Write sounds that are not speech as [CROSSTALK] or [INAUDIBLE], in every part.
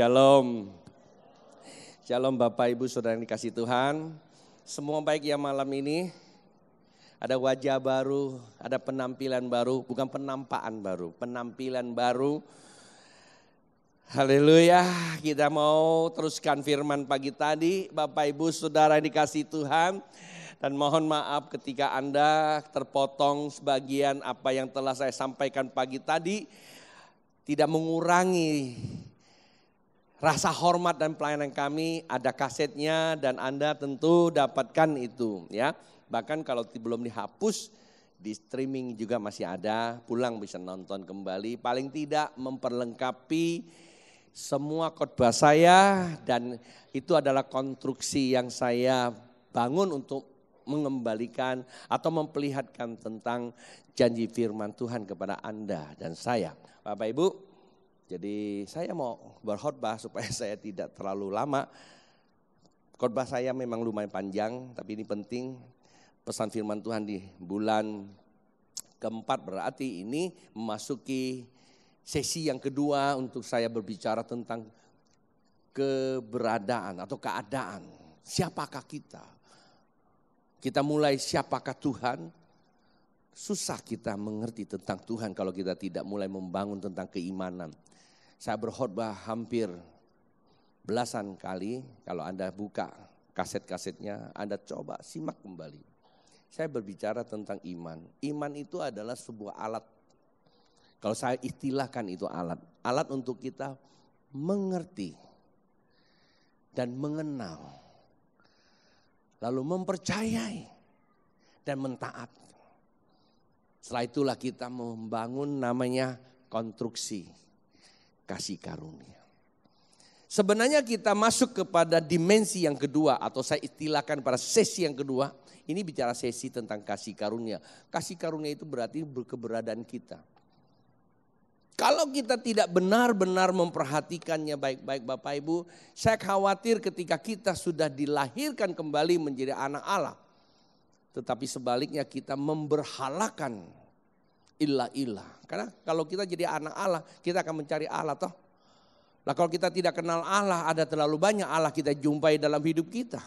Shalom. Shalom Bapak Ibu Saudara yang dikasih Tuhan. Semua baik ya malam ini. Ada wajah baru, ada penampilan baru, bukan penampaan baru, penampilan baru. Haleluya, kita mau teruskan firman pagi tadi Bapak Ibu Saudara yang dikasih Tuhan. Dan mohon maaf ketika Anda terpotong sebagian apa yang telah saya sampaikan pagi tadi. Tidak mengurangi rasa hormat dan pelayanan kami ada kasetnya dan Anda tentu dapatkan itu ya. Bahkan kalau belum dihapus di streaming juga masih ada, pulang bisa nonton kembali paling tidak memperlengkapi semua khotbah saya dan itu adalah konstruksi yang saya bangun untuk mengembalikan atau memperlihatkan tentang janji firman Tuhan kepada Anda dan saya. Bapak Ibu, jadi saya mau berkhotbah supaya [LAUGHS] saya tidak terlalu lama. Khotbah saya memang lumayan panjang, tapi ini penting. Pesan firman Tuhan di bulan keempat berarti ini memasuki sesi yang kedua untuk saya berbicara tentang keberadaan atau keadaan. Siapakah kita? Kita mulai siapakah Tuhan? Susah kita mengerti tentang Tuhan kalau kita tidak mulai membangun tentang keimanan saya berkhotbah hampir belasan kali. Kalau Anda buka kaset-kasetnya, Anda coba simak kembali. Saya berbicara tentang iman. Iman itu adalah sebuah alat. Kalau saya istilahkan itu alat. Alat untuk kita mengerti dan mengenal. Lalu mempercayai dan mentaati. Setelah itulah kita membangun namanya konstruksi kasih karunia. Sebenarnya kita masuk kepada dimensi yang kedua atau saya istilahkan pada sesi yang kedua. Ini bicara sesi tentang kasih karunia. Kasih karunia itu berarti keberadaan kita. Kalau kita tidak benar-benar memperhatikannya baik-baik Bapak Ibu, saya khawatir ketika kita sudah dilahirkan kembali menjadi anak Allah. Tetapi sebaliknya kita memberhalakan ilah ilah. Karena kalau kita jadi anak Allah, kita akan mencari Allah toh. Nah kalau kita tidak kenal Allah, ada terlalu banyak Allah kita jumpai dalam hidup kita.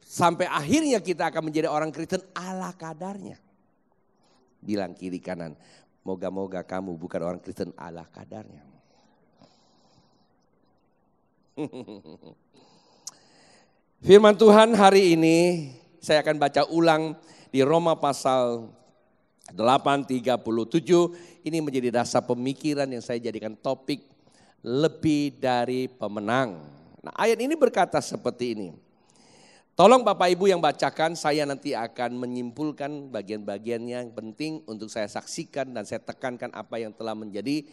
Sampai akhirnya kita akan menjadi orang Kristen ala kadarnya. Bilang kiri kanan, moga-moga kamu bukan orang Kristen ala kadarnya. [LAUGHS] Firman Tuhan hari ini saya akan baca ulang di Roma pasal 837 ini menjadi dasar pemikiran yang saya jadikan topik lebih dari pemenang. Nah, ayat ini berkata seperti ini. Tolong Bapak Ibu yang bacakan, saya nanti akan menyimpulkan bagian-bagian yang penting untuk saya saksikan dan saya tekankan apa yang telah menjadi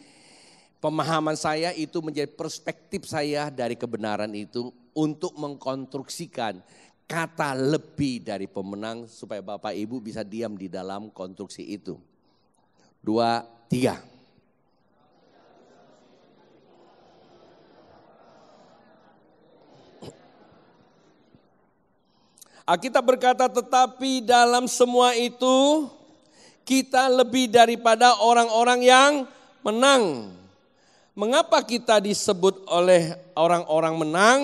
pemahaman saya itu menjadi perspektif saya dari kebenaran itu untuk mengkonstruksikan kata lebih dari pemenang supaya Bapak Ibu bisa diam di dalam konstruksi itu. Dua, tiga. Kita berkata tetapi dalam semua itu kita lebih daripada orang-orang yang menang. Mengapa kita disebut oleh orang-orang menang?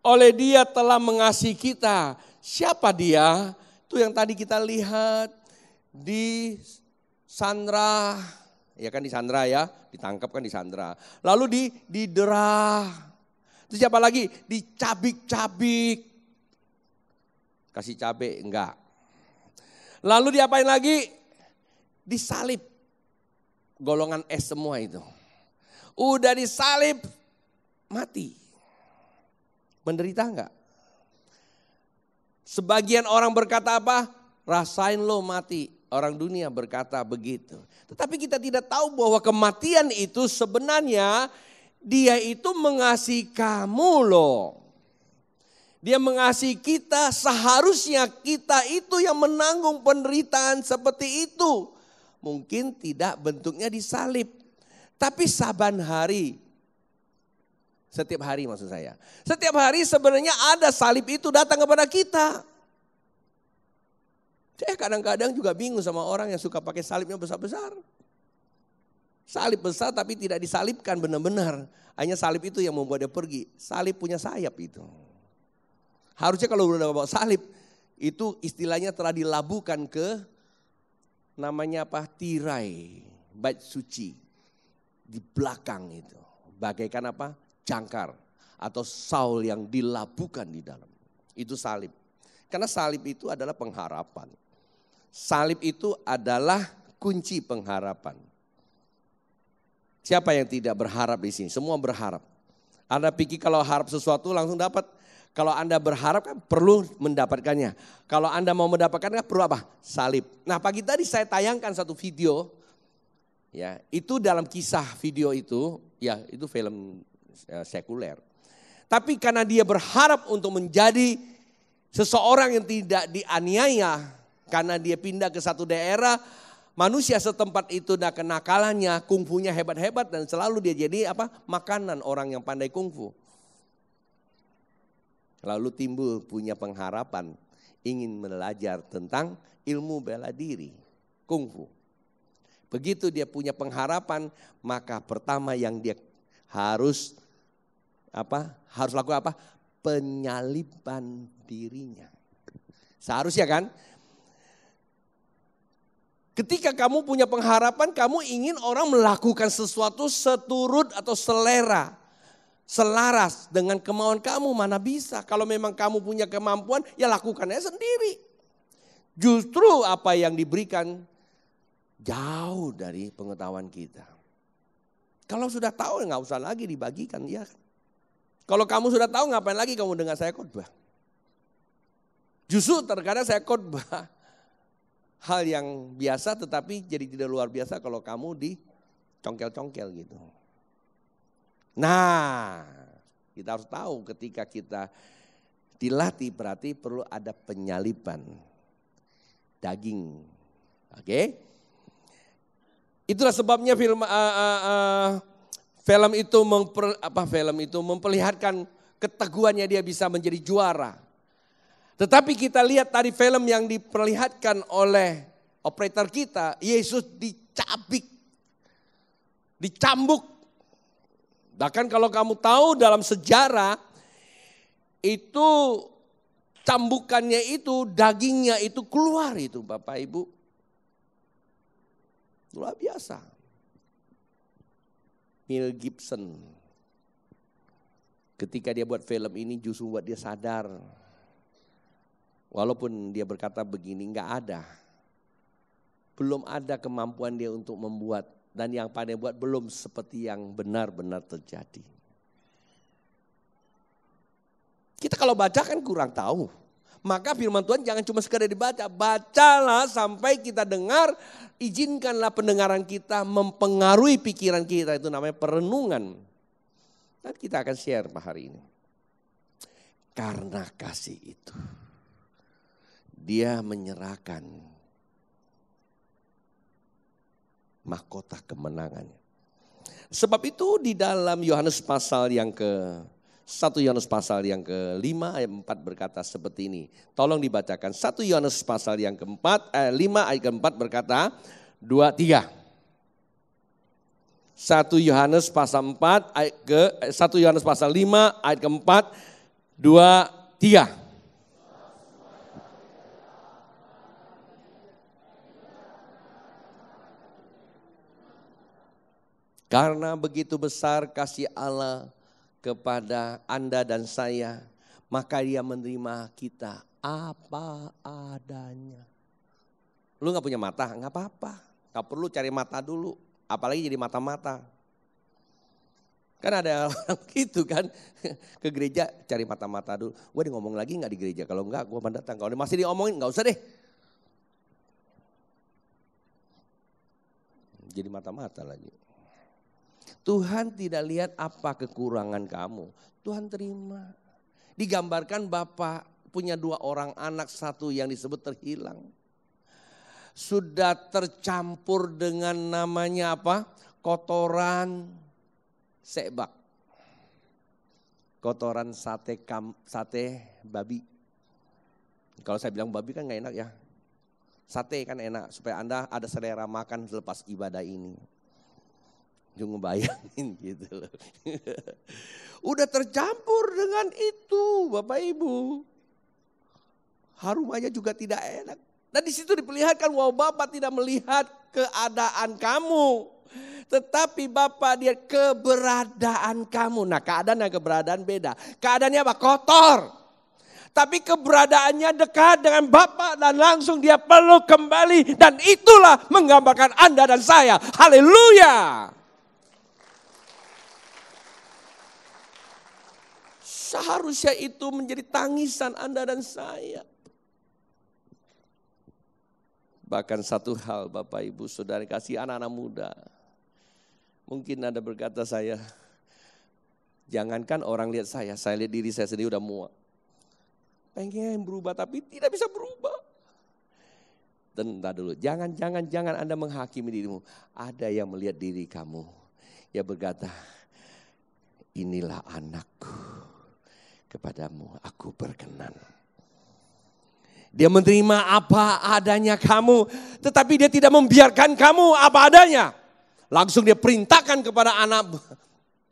Oleh dia telah mengasihi kita. Siapa dia? Itu yang tadi kita lihat di Sandra. Ya kan di Sandra ya, ditangkap kan di Sandra. Lalu di di Dera. Terus siapa lagi? Di cabik cabik, Kasih cabe enggak. Lalu diapain lagi? Disalib. Golongan S semua itu. Udah disalib mati. Menderita enggak? Sebagian orang berkata apa? Rasain lo mati. Orang dunia berkata begitu. Tetapi kita tidak tahu bahwa kematian itu sebenarnya dia itu mengasihi kamu loh. Dia mengasihi kita, seharusnya kita itu yang menanggung penderitaan seperti itu. Mungkin tidak bentuknya disalib, tapi saban hari setiap hari maksud saya. Setiap hari sebenarnya ada salib itu datang kepada kita. Saya eh, kadang-kadang juga bingung sama orang yang suka pakai salibnya besar-besar. Salib besar tapi tidak disalibkan benar-benar. Hanya salib itu yang membuat dia pergi. Salib punya sayap itu. Harusnya kalau udah bawa salib, itu istilahnya telah dilabuhkan ke namanya apa? Tirai, bait suci. Di belakang itu. Bagaikan apa? jangkar atau Saul yang dilabukan di dalam. Itu salib. Karena salib itu adalah pengharapan. Salib itu adalah kunci pengharapan. Siapa yang tidak berharap di sini? Semua berharap. Anda pikir kalau harap sesuatu langsung dapat. Kalau Anda berharap kan perlu mendapatkannya. Kalau Anda mau mendapatkan kan perlu apa? Salib. Nah pagi tadi saya tayangkan satu video. Ya, itu dalam kisah video itu, ya itu film Eh, sekuler. Tapi karena dia berharap untuk menjadi seseorang yang tidak dianiaya karena dia pindah ke satu daerah, manusia setempat itu dah kenakalannya, kungfunya hebat-hebat dan selalu dia jadi apa? makanan orang yang pandai kungfu. Lalu timbul punya pengharapan ingin belajar tentang ilmu bela diri, kungfu. Begitu dia punya pengharapan, maka pertama yang dia harus apa? Harus lakukan apa? Penyaliban dirinya. Seharusnya kan? Ketika kamu punya pengharapan, kamu ingin orang melakukan sesuatu seturut atau selera, selaras dengan kemauan kamu. Mana bisa? Kalau memang kamu punya kemampuan, ya lakukannya sendiri. Justru apa yang diberikan jauh dari pengetahuan kita. Kalau sudah tahu ya nggak usah lagi dibagikan ya. Kalau kamu sudah tahu ngapain lagi kamu dengar saya khotbah? Justru terkadang saya khotbah [LAUGHS] hal yang biasa tetapi jadi tidak luar biasa kalau kamu di congkel-congkel gitu. Nah, kita harus tahu ketika kita dilatih berarti perlu ada penyaliban daging. Oke? Okay? Itulah sebabnya film uh, uh, uh, film itu memper, apa film itu memperlihatkan keteguhannya dia bisa menjadi juara. Tetapi kita lihat tadi film yang diperlihatkan oleh operator kita, Yesus dicabik, dicambuk. Bahkan kalau kamu tahu dalam sejarah itu cambukannya itu dagingnya itu keluar itu Bapak Ibu. Luar biasa. Neil Gibson. Ketika dia buat film ini justru buat dia sadar. Walaupun dia berkata begini, nggak ada. Belum ada kemampuan dia untuk membuat. Dan yang pandai buat belum seperti yang benar-benar terjadi. Kita kalau baca kan kurang tahu. Maka firman Tuhan jangan cuma sekedar dibaca, bacalah sampai kita dengar, izinkanlah pendengaran kita mempengaruhi pikiran kita, itu namanya perenungan. Dan nah, kita akan share Pak hari ini. Karena kasih itu, dia menyerahkan mahkota kemenangannya. Sebab itu di dalam Yohanes pasal yang ke 1 Yohanes pasal yang ke-5 ayat 4 berkata seperti ini. Tolong dibacakan 1 Yohanes pasal yang ke-4 eh, 5 ayat ke-4 berkata 2 3. 1 Yohanes pasal 4 ayat ke 1 eh, Yohanes pasal 5 ayat ke-4 2 3. Karena begitu besar kasih Allah kepada Anda dan saya, maka dia menerima kita apa adanya. Lu gak punya mata, gak apa-apa. gak perlu cari mata dulu, apalagi jadi mata-mata. Kan ada [LAUGHS] orang gitu kan, ke gereja cari mata-mata dulu. Gue di ngomong lagi gak di gereja, kalau nggak gue akan datang. Kalau masih diomongin gak usah deh. Jadi mata-mata lagi. Tuhan tidak lihat apa kekurangan kamu. Tuhan terima. Digambarkan Bapak punya dua orang anak, satu yang disebut terhilang. Sudah tercampur dengan namanya apa? Kotoran sebak. Kotoran sate kam, sate babi. Kalau saya bilang babi kan nggak enak ya. Sate kan enak supaya Anda ada selera makan selepas ibadah ini. Jangan bayangin [LAUGHS] gitu loh. Udah tercampur dengan itu Bapak Ibu. aja juga tidak enak. Dan di situ diperlihatkan bahwa Bapak tidak melihat keadaan kamu. Tetapi Bapak dia keberadaan kamu. Nah keadaan dan keberadaan beda. Keadaannya apa? Kotor. Tapi keberadaannya dekat dengan Bapak dan langsung dia perlu kembali. Dan itulah menggambarkan Anda dan saya. Haleluya. Seharusnya itu menjadi tangisan Anda dan saya. Bahkan satu hal Bapak Ibu Saudara kasih anak-anak muda. Mungkin Anda berkata saya, jangankan orang lihat saya, saya lihat diri saya sendiri udah muak. Pengen berubah tapi tidak bisa berubah. Tentang dulu, jangan, jangan, jangan Anda menghakimi dirimu. Ada yang melihat diri kamu. Ya berkata, inilah anakku kepadamu aku berkenan. Dia menerima apa adanya kamu, tetapi dia tidak membiarkan kamu apa adanya. Langsung dia perintahkan kepada anak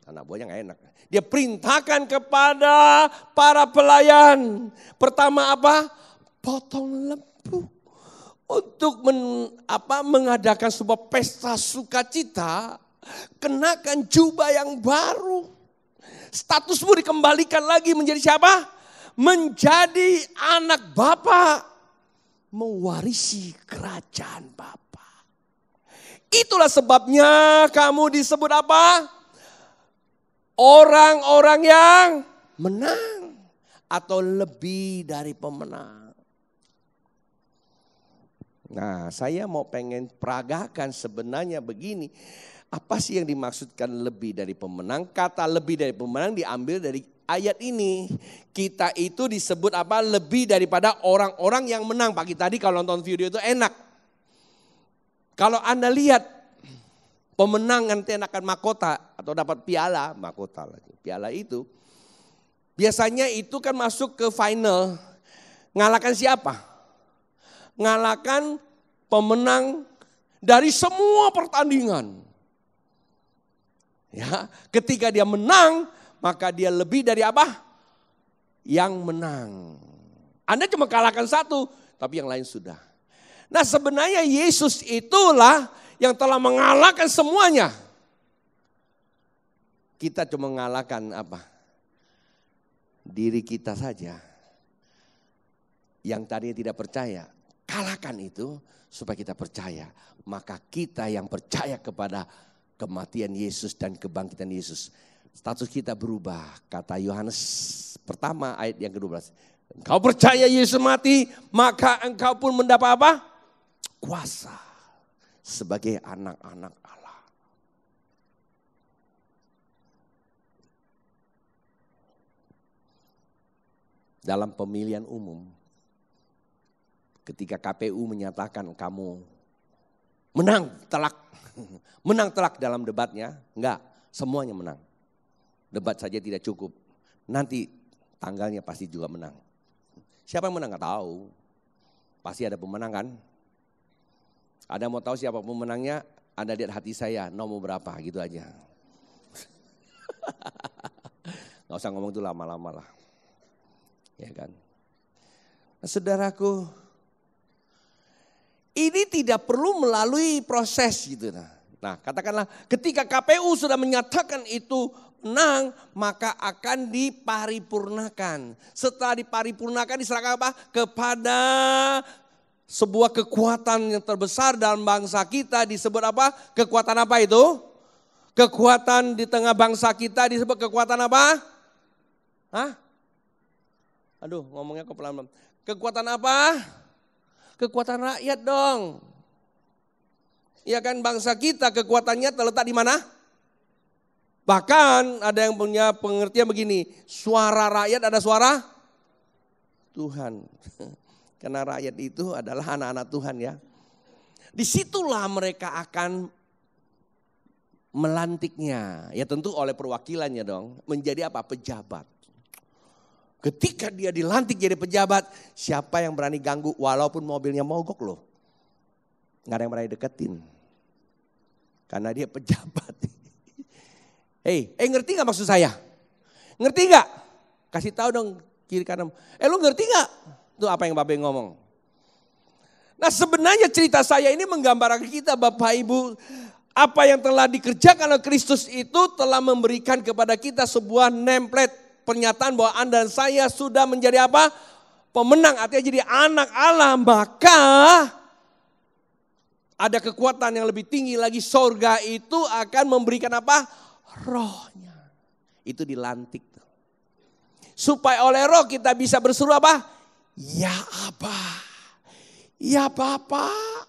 anak buahnya nggak enak. Dia perintahkan kepada para pelayan. Pertama apa? Potong lembu untuk men, apa, mengadakan sebuah pesta sukacita, kenakan jubah yang baru statusmu dikembalikan lagi menjadi siapa? Menjadi anak Bapa, mewarisi kerajaan Bapa. Itulah sebabnya kamu disebut apa? Orang-orang yang menang atau lebih dari pemenang. Nah, saya mau pengen peragakan sebenarnya begini. Apa sih yang dimaksudkan lebih dari pemenang? Kata lebih dari pemenang diambil dari ayat ini. Kita itu disebut apa? Lebih daripada orang-orang yang menang. Pagi tadi kalau nonton video itu enak. Kalau Anda lihat pemenang nanti akan mahkota atau dapat piala, mahkota lagi. Piala itu biasanya itu kan masuk ke final. Ngalahkan siapa? Ngalahkan pemenang dari semua pertandingan. Ya, ketika dia menang, maka dia lebih dari apa? Yang menang. Anda cuma kalahkan satu, tapi yang lain sudah. Nah, sebenarnya Yesus itulah yang telah mengalahkan semuanya. Kita cuma mengalahkan apa? Diri kita saja. Yang tadinya tidak percaya, kalahkan itu supaya kita percaya. Maka kita yang percaya kepada kematian Yesus dan kebangkitan Yesus. Status kita berubah. Kata Yohanes pertama ayat yang ke-12. Engkau percaya Yesus mati, maka engkau pun mendapat apa? Kuasa sebagai anak-anak Allah. Dalam pemilihan umum, ketika KPU menyatakan kamu menang telak. [LAUGHS] Menang telak dalam debatnya, enggak, semuanya menang. Debat saja tidak cukup. Nanti tanggalnya pasti juga menang. Siapa yang menang enggak tahu. Pasti ada pemenang kan? Ada mau tahu siapa pemenangnya? anda lihat hati saya, nomor berapa gitu aja. [LAUGHS] Gak usah ngomong itu lama-lama lah. Ya kan? Nah, saudaraku, ini tidak perlu melalui proses gitu. Nah, nah katakanlah ketika KPU sudah menyatakan itu menang maka akan diparipurnakan. Setelah diparipurnakan diserahkan apa? Kepada sebuah kekuatan yang terbesar dalam bangsa kita disebut apa? Kekuatan apa itu? Kekuatan di tengah bangsa kita disebut kekuatan apa? Hah? Aduh, ngomongnya kepelan pelan-pelan. Kekuatan apa? kekuatan rakyat dong. Ya kan bangsa kita kekuatannya terletak di mana? Bahkan ada yang punya pengertian begini, suara rakyat ada suara Tuhan. [LAUGHS] Karena rakyat itu adalah anak-anak Tuhan ya. Disitulah mereka akan melantiknya. Ya tentu oleh perwakilannya dong. Menjadi apa? Pejabat. Ketika dia dilantik jadi pejabat, siapa yang berani ganggu walaupun mobilnya mogok loh. Gak ada yang berani deketin. Karena dia pejabat. [LAUGHS] Hei, eh ngerti gak maksud saya? Ngerti gak? Kasih tahu dong kiri kanan. Eh lu ngerti gak? Itu apa yang Babe ngomong. Nah sebenarnya cerita saya ini menggambarkan kita Bapak Ibu apa yang telah dikerjakan oleh Kristus itu telah memberikan kepada kita sebuah nemplet pernyataan bahwa Anda dan saya sudah menjadi apa? Pemenang, artinya jadi anak Allah. Maka ada kekuatan yang lebih tinggi lagi. Sorga itu akan memberikan apa? Rohnya. Itu dilantik. Supaya oleh roh kita bisa berseru apa? Ya apa? Ya Bapak.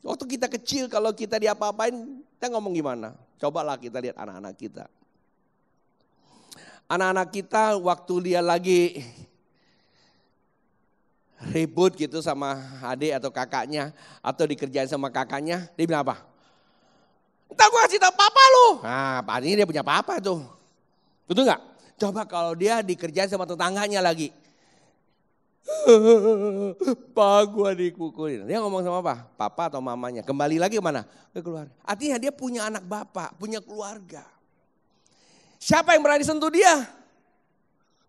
Waktu kita kecil kalau kita diapa-apain, kita ngomong gimana? Cobalah kita lihat anak-anak kita. Anak-anak kita waktu dia lagi ribut gitu sama adik atau kakaknya atau dikerjain sama kakaknya, dia bilang apa? Entah gue kasih tau papa lu. Nah, pak ini dia punya papa tuh, Betul nggak? Coba kalau dia dikerjain sama tetangganya lagi. [LAUGHS] Pa gua dikukulin. Dia ngomong sama apa? Papa atau mamanya. Kembali lagi kemana? Ke keluarga. Artinya dia punya anak bapak, punya keluarga. Siapa yang berani sentuh dia?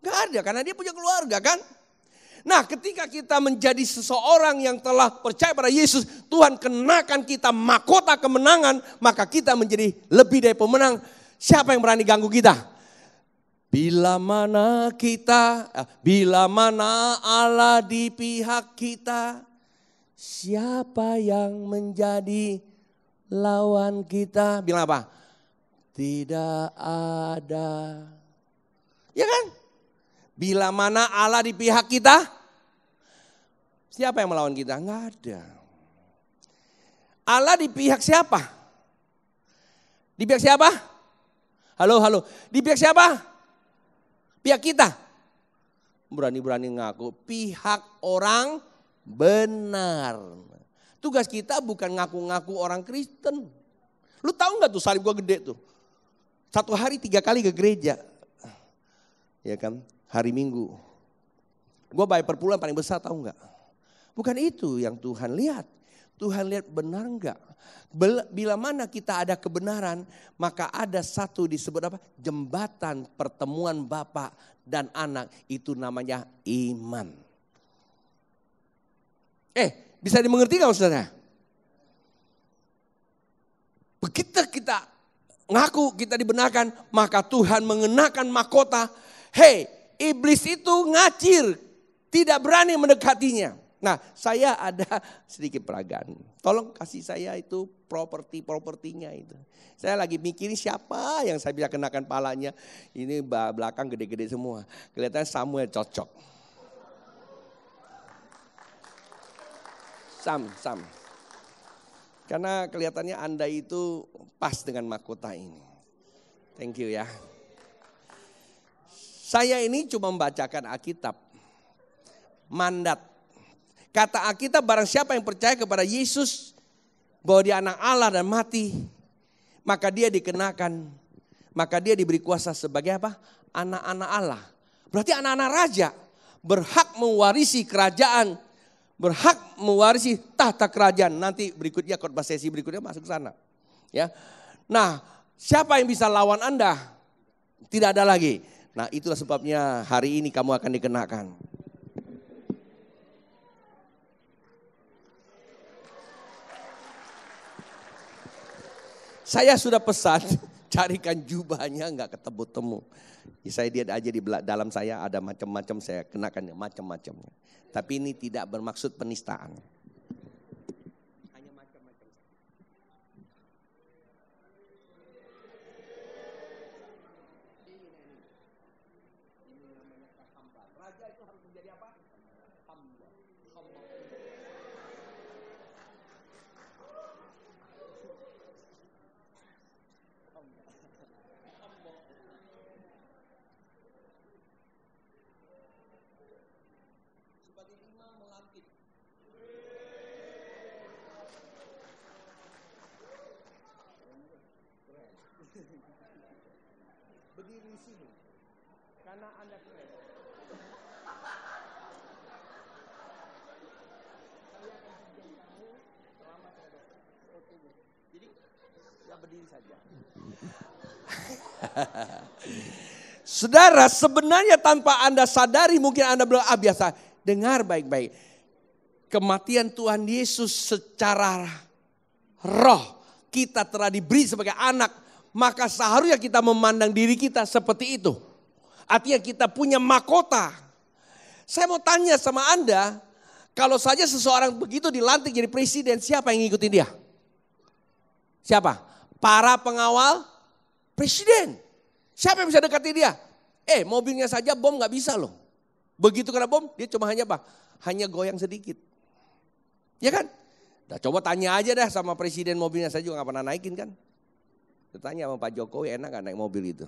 Gak ada karena dia punya keluarga kan? Nah ketika kita menjadi seseorang yang telah percaya pada Yesus. Tuhan kenakan kita mahkota kemenangan. Maka kita menjadi lebih dari pemenang. Siapa yang berani ganggu kita? Bila mana kita, eh, bila mana Allah di pihak kita, siapa yang menjadi lawan kita? Bilang apa? Tidak ada. Ya kan? Bila mana Allah di pihak kita, siapa yang melawan kita? Enggak ada. Allah di pihak siapa? Di pihak siapa? Halo, halo. Di pihak siapa? Pihak kita. Berani-berani ngaku pihak orang benar. Tugas kita bukan ngaku-ngaku orang Kristen. Lu tahu nggak tuh salib gua gede tuh. Satu hari tiga kali ke gereja. Ya kan, hari Minggu. Gua bayar perpuluhan paling besar tahu nggak? Bukan itu yang Tuhan lihat. Tuhan lihat benar enggak? Bila mana kita ada kebenaran, maka ada satu disebut apa? Jembatan pertemuan Bapak dan anak itu namanya iman. Eh, bisa dimengerti enggak Saudara? Begitu kita ngaku kita dibenarkan, maka Tuhan mengenakan mahkota. Hei, iblis itu ngacir, tidak berani mendekatinya. Nah, saya ada [LAUGHS] sedikit peragaan. Tolong kasih saya itu properti-propertinya itu. Saya lagi mikirin siapa yang saya bisa kenakan palanya. Ini belakang gede-gede semua. Kelihatan Samuel cocok. Sam, Sam. Karena kelihatannya Anda itu pas dengan mahkota ini. Thank you ya. Saya ini cuma membacakan Alkitab. Mandat Kata Alkitab barang siapa yang percaya kepada Yesus bahwa dia anak Allah dan mati, maka dia dikenakan, maka dia diberi kuasa sebagai apa? Anak-anak Allah. Berarti anak-anak raja berhak mewarisi kerajaan, berhak mewarisi tahta kerajaan. Nanti berikutnya khotbah sesi berikutnya masuk ke sana. Ya. Nah, siapa yang bisa lawan Anda? Tidak ada lagi. Nah, itulah sebabnya hari ini kamu akan dikenakan. Saya sudah pesan, [LAUGHS] carikan jubahnya nggak ketemu-temu. Ya, saya dia aja di dalam saya ada macam-macam saya kenakannya macam-macamnya. Tapi ini tidak bermaksud penistaan. Saudara, sebenarnya tanpa Anda sadari mungkin Anda bilang, ah biasa, dengar baik-baik. Kematian Tuhan Yesus secara roh, kita telah diberi sebagai anak, maka seharusnya kita memandang diri kita seperti itu. Artinya kita punya mahkota. Saya mau tanya sama Anda, kalau saja seseorang begitu dilantik jadi presiden, siapa yang ngikutin dia? Siapa? Para pengawal presiden. Siapa yang bisa dekati dia? Eh mobilnya saja bom nggak bisa loh. Begitu kena bom dia cuma hanya apa? Hanya goyang sedikit. Ya kan? Nah, coba tanya aja dah sama presiden mobilnya saya juga nggak pernah naikin kan. Tanya sama Pak Jokowi enak nggak naik mobil itu?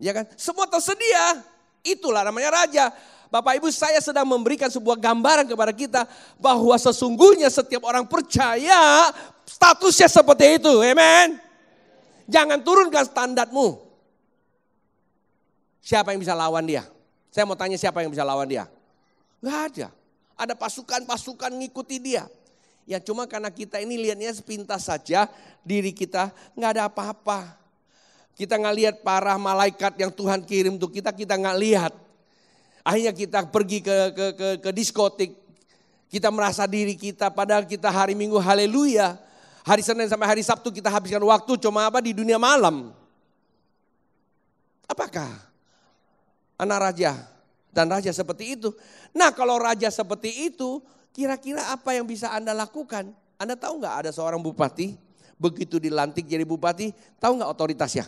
Ya kan? Semua tersedia. Itulah namanya raja. Bapak Ibu saya sedang memberikan sebuah gambaran kepada kita bahwa sesungguhnya setiap orang percaya statusnya seperti itu. Amen. Jangan turunkan standarmu. Siapa yang bisa lawan dia? Saya mau tanya siapa yang bisa lawan dia? Gak ada. Ada pasukan-pasukan ngikuti dia. Ya cuma karena kita ini lihatnya sepintas saja diri kita nggak ada apa-apa. Kita nggak lihat para malaikat yang Tuhan kirim untuk kita, kita nggak lihat. Akhirnya kita pergi ke, ke, ke, ke diskotik, kita merasa diri kita padahal kita hari Minggu haleluya. Hari Senin sampai hari Sabtu kita habiskan waktu cuma apa di dunia malam. Apakah? anak raja. Dan raja seperti itu. Nah kalau raja seperti itu, kira-kira apa yang bisa Anda lakukan? Anda tahu nggak ada seorang bupati, begitu dilantik jadi bupati, tahu nggak otoritasnya?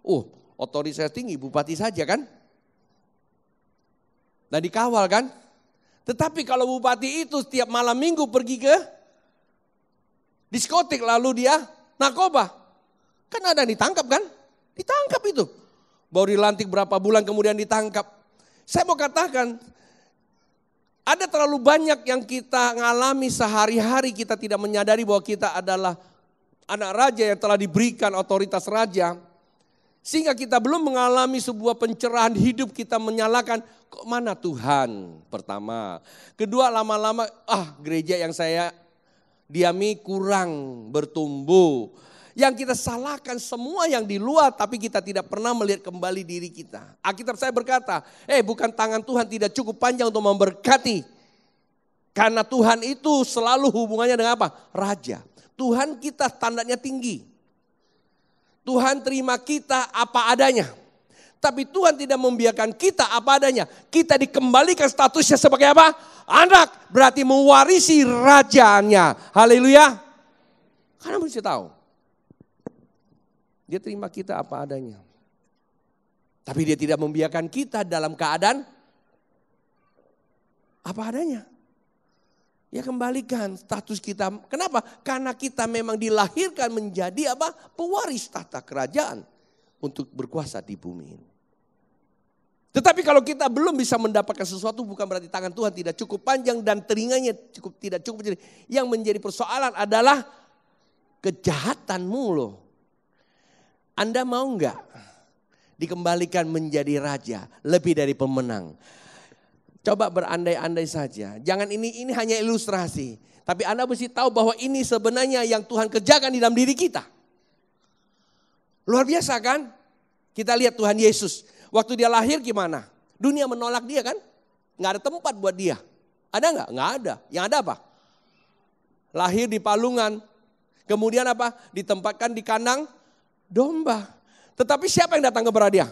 Oh, uh, otoritas tinggi, bupati saja kan? Dan nah, dikawal kan? Tetapi kalau bupati itu setiap malam minggu pergi ke diskotik lalu dia narkoba. Kan ada yang ditangkap kan? Ditangkap itu baru dilantik berapa bulan kemudian ditangkap. Saya mau katakan, ada terlalu banyak yang kita ngalami sehari-hari kita tidak menyadari bahwa kita adalah anak raja yang telah diberikan otoritas raja. Sehingga kita belum mengalami sebuah pencerahan hidup kita menyalakan kok mana Tuhan pertama. Kedua lama-lama ah gereja yang saya diami kurang bertumbuh yang kita salahkan semua yang di luar tapi kita tidak pernah melihat kembali diri kita. Alkitab saya berkata, eh bukan tangan Tuhan tidak cukup panjang untuk memberkati. Karena Tuhan itu selalu hubungannya dengan apa? Raja. Tuhan kita standarnya tinggi. Tuhan terima kita apa adanya. Tapi Tuhan tidak membiarkan kita apa adanya. Kita dikembalikan statusnya sebagai apa? Anak. Berarti mewarisi rajanya. Haleluya. Karena mesti tahu. Dia terima kita apa adanya. Tapi dia tidak membiarkan kita dalam keadaan apa adanya. Ya kembalikan status kita. Kenapa? Karena kita memang dilahirkan menjadi apa? Pewaris tata kerajaan untuk berkuasa di bumi ini. Tetapi kalau kita belum bisa mendapatkan sesuatu bukan berarti tangan Tuhan tidak cukup panjang dan telinganya cukup tidak cukup. Yang menjadi persoalan adalah kejahatanmu loh. Anda mau enggak dikembalikan menjadi raja lebih dari pemenang? Coba berandai-andai saja. Jangan ini ini hanya ilustrasi, tapi Anda mesti tahu bahwa ini sebenarnya yang Tuhan kerjakan di dalam diri kita. Luar biasa kan? Kita lihat Tuhan Yesus. Waktu dia lahir gimana? Dunia menolak dia kan? Nggak ada tempat buat dia. Ada nggak? Nggak ada. Yang ada apa? Lahir di palungan. Kemudian apa? Ditempatkan di kandang domba. Tetapi siapa yang datang kepada dia?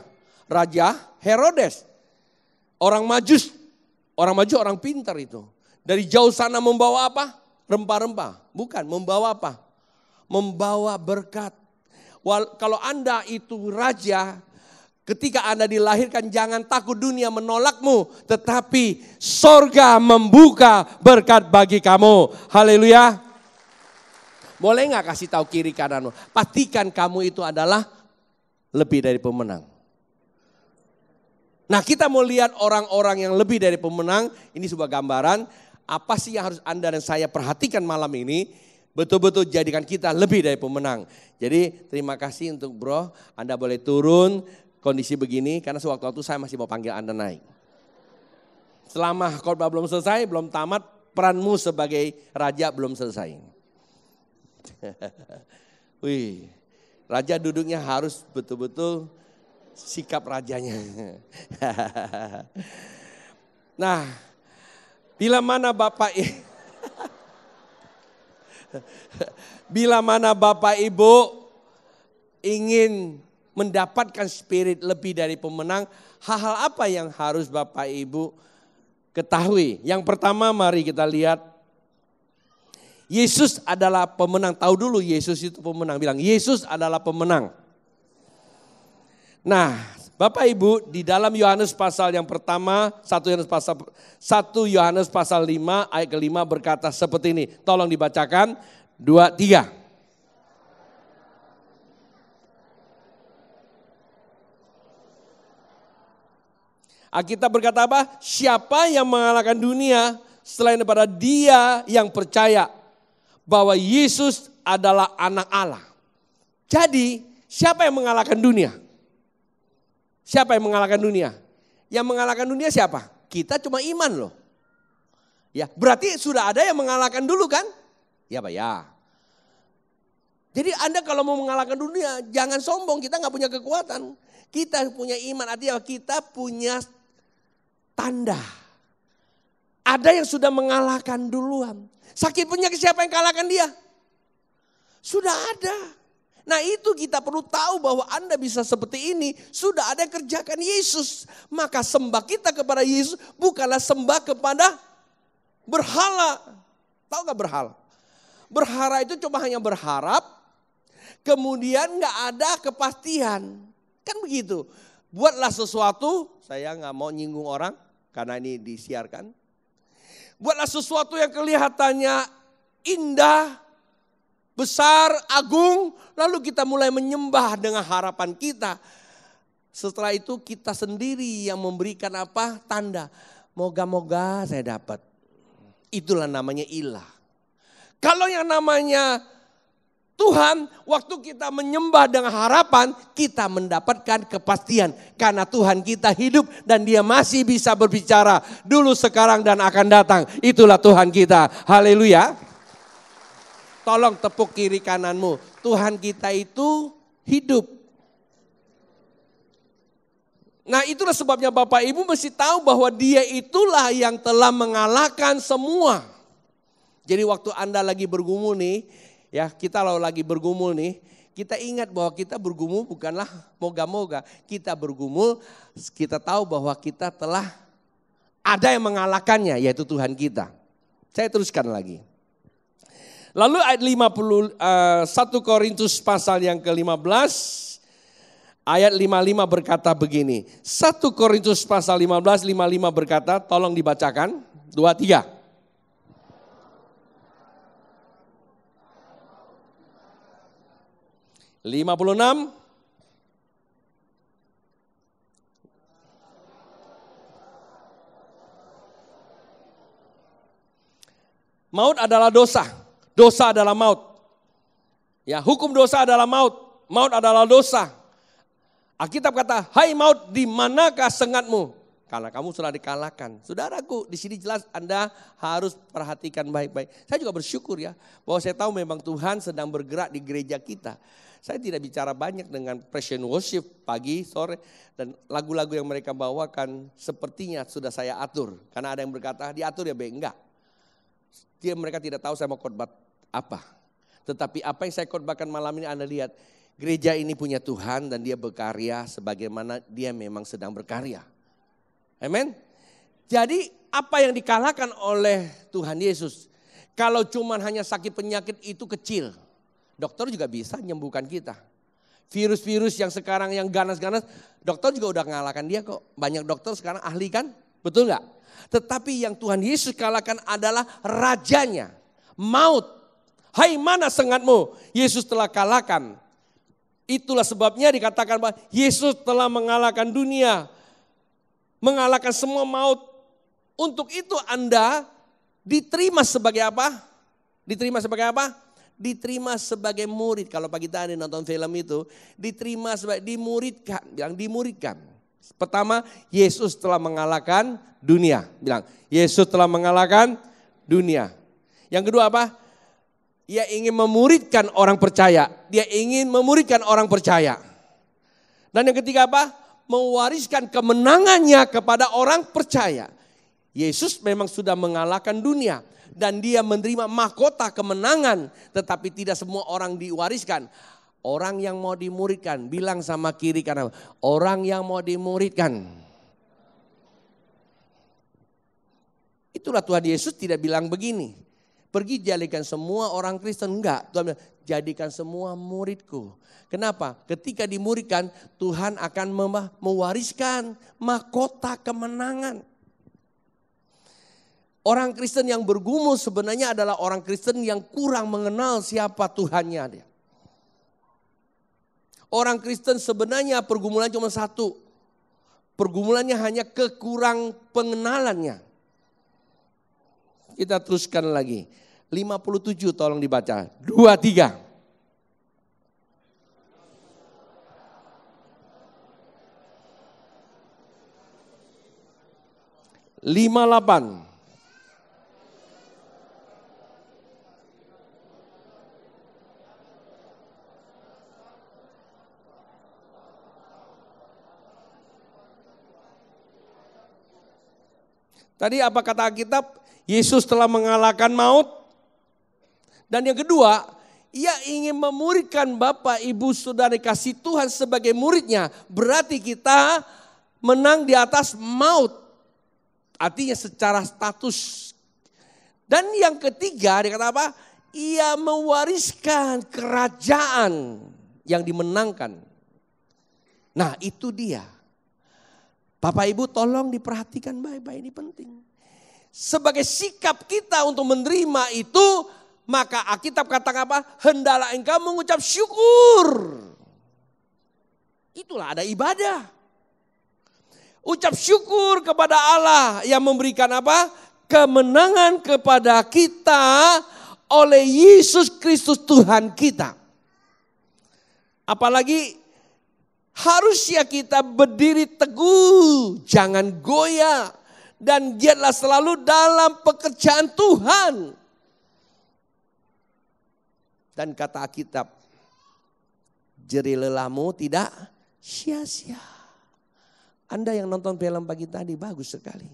Raja Herodes. Orang majus. Orang maju orang pintar itu. Dari jauh sana membawa apa? Rempah-rempah. Bukan, membawa apa? Membawa berkat. Wal, kalau Anda itu raja, ketika Anda dilahirkan jangan takut dunia menolakmu. Tetapi sorga membuka berkat bagi kamu. Haleluya. Boleh nggak kasih tahu kiri kananmu? Pastikan kamu itu adalah lebih dari pemenang. Nah kita mau lihat orang-orang yang lebih dari pemenang. Ini sebuah gambaran. Apa sih yang harus Anda dan saya perhatikan malam ini? betul-betul jadikan kita lebih dari pemenang. Jadi terima kasih untuk bro, Anda boleh turun kondisi begini karena sewaktu-waktu saya masih mau panggil Anda naik. Selama korban belum selesai, belum tamat, peranmu sebagai raja belum selesai. [LAUGHS] Wih, raja duduknya harus betul-betul sikap rajanya. [LAUGHS] nah, bila mana Bapak [LAUGHS] Bila mana Bapak Ibu ingin mendapatkan spirit lebih dari pemenang, hal-hal apa yang harus Bapak Ibu ketahui? Yang pertama mari kita lihat Yesus adalah pemenang. Tahu dulu Yesus itu pemenang. Bilang Yesus adalah pemenang. Nah, Bapak Ibu, di dalam Yohanes pasal yang pertama, satu Yohanes pasal 1 Yohanes pasal 5 ayat kelima berkata seperti ini. Tolong dibacakan dua 3. Alkitab berkata apa? Siapa yang mengalahkan dunia selain daripada dia yang percaya bahwa Yesus adalah anak Allah. Jadi, siapa yang mengalahkan dunia? Siapa yang mengalahkan dunia? Yang mengalahkan dunia siapa? Kita cuma iman loh. Ya, berarti sudah ada yang mengalahkan dulu kan? Ya, Pak, ya. Jadi Anda kalau mau mengalahkan dunia, jangan sombong, kita nggak punya kekuatan. Kita punya iman, artinya kita punya tanda ada yang sudah mengalahkan duluan. Sakit penyakit siapa yang kalahkan dia? Sudah ada. Nah itu kita perlu tahu bahwa Anda bisa seperti ini. Sudah ada yang kerjakan Yesus. Maka sembah kita kepada Yesus bukanlah sembah kepada berhala. Tahu gak berhala? Berhala itu cuma hanya berharap. Kemudian gak ada kepastian. Kan begitu. Buatlah sesuatu. Saya gak mau nyinggung orang. Karena ini disiarkan. Buatlah sesuatu yang kelihatannya indah, besar, agung. Lalu kita mulai menyembah dengan harapan kita. Setelah itu kita sendiri yang memberikan apa? Tanda. Moga-moga saya dapat. Itulah namanya ilah. Kalau yang namanya Tuhan, waktu kita menyembah dengan harapan, kita mendapatkan kepastian karena Tuhan kita hidup dan Dia masih bisa berbicara dulu, sekarang, dan akan datang. Itulah Tuhan kita. Haleluya! Tolong tepuk kiri kananmu. Tuhan kita itu hidup. Nah, itulah sebabnya Bapak Ibu mesti tahu bahwa Dia itulah yang telah mengalahkan semua. Jadi, waktu Anda lagi bergumul nih Ya, kita kalau lagi bergumul nih, kita ingat bahwa kita bergumul bukanlah moga-moga. Kita bergumul, kita tahu bahwa kita telah ada yang mengalahkannya, yaitu Tuhan kita. Saya teruskan lagi. Lalu ayat 50, uh, 1 Korintus pasal yang ke-15, ayat 55 berkata begini. 1 Korintus pasal 15, 55 berkata, tolong dibacakan, 23. 56 Maut adalah dosa, dosa adalah maut. Ya, hukum dosa adalah maut, maut adalah dosa. Alkitab kata, "Hai maut, di manakah sengatmu?" Karena kamu sudah dikalahkan. Saudaraku, di sini jelas Anda harus perhatikan baik-baik. Saya juga bersyukur ya bahwa saya tahu memang Tuhan sedang bergerak di gereja kita. Saya tidak bicara banyak dengan Presiden worship pagi, sore, dan lagu-lagu yang mereka bawakan sepertinya sudah saya atur. Karena ada yang berkata, diatur ya, be enggak. Dia mereka tidak tahu saya mau khotbah apa. Tetapi apa yang saya khotbahkan malam ini Anda lihat, gereja ini punya Tuhan dan dia berkarya sebagaimana dia memang sedang berkarya. amen Jadi apa yang dikalahkan oleh Tuhan Yesus? Kalau cuman hanya sakit penyakit itu kecil dokter juga bisa menyembuhkan kita. Virus-virus yang sekarang yang ganas-ganas, dokter juga udah ngalahkan dia kok. Banyak dokter sekarang ahli kan, betul nggak? Tetapi yang Tuhan Yesus kalahkan adalah rajanya, maut. Hai mana sengatmu? Yesus telah kalahkan. Itulah sebabnya dikatakan bahwa Yesus telah mengalahkan dunia. Mengalahkan semua maut. Untuk itu Anda diterima sebagai apa? Diterima sebagai apa? diterima sebagai murid. Kalau pagi tadi nonton film itu, diterima sebagai dimuridkan, bilang dimuridkan. Pertama, Yesus telah mengalahkan dunia. Bilang, Yesus telah mengalahkan dunia. Yang kedua apa? Ia ingin memuridkan orang percaya. Dia ingin memuridkan orang percaya. Dan yang ketiga apa? Mewariskan kemenangannya kepada orang percaya. Yesus memang sudah mengalahkan dunia dan dia menerima mahkota kemenangan tetapi tidak semua orang diwariskan. Orang yang mau dimuridkan bilang sama kiri kanan, orang yang mau dimuridkan. Itulah Tuhan Yesus tidak bilang begini. Pergi jadikan semua orang Kristen enggak. Tuhan bilang, jadikan semua muridku. Kenapa? Ketika dimuridkan, Tuhan akan mewariskan mahkota kemenangan. Orang Kristen yang bergumul sebenarnya adalah orang Kristen yang kurang mengenal siapa Tuhannya dia. Orang Kristen sebenarnya pergumulan cuma satu. Pergumulannya hanya kekurang pengenalannya. Kita teruskan lagi. 57 tolong dibaca. 23. Lima delapan. Tadi apa kata Alkitab? Yesus telah mengalahkan maut. Dan yang kedua, ia ingin memuridkan Bapak, Ibu, Saudara kasih Tuhan sebagai muridnya. Berarti kita menang di atas maut. Artinya secara status. Dan yang ketiga, dia kata apa? Ia mewariskan kerajaan yang dimenangkan. Nah itu dia. Bapak Ibu tolong diperhatikan baik-baik ini penting. Sebagai sikap kita untuk menerima itu, maka Alkitab katakan apa? Hendalah engkau mengucap syukur. Itulah ada ibadah. Ucap syukur kepada Allah yang memberikan apa? Kemenangan kepada kita oleh Yesus Kristus Tuhan kita. Apalagi Harusnya kita berdiri teguh, jangan goyah, dan giatlah selalu dalam pekerjaan Tuhan. Dan kata Alkitab, jeri lelahmu tidak sia-sia. Anda yang nonton film pagi tadi bagus sekali.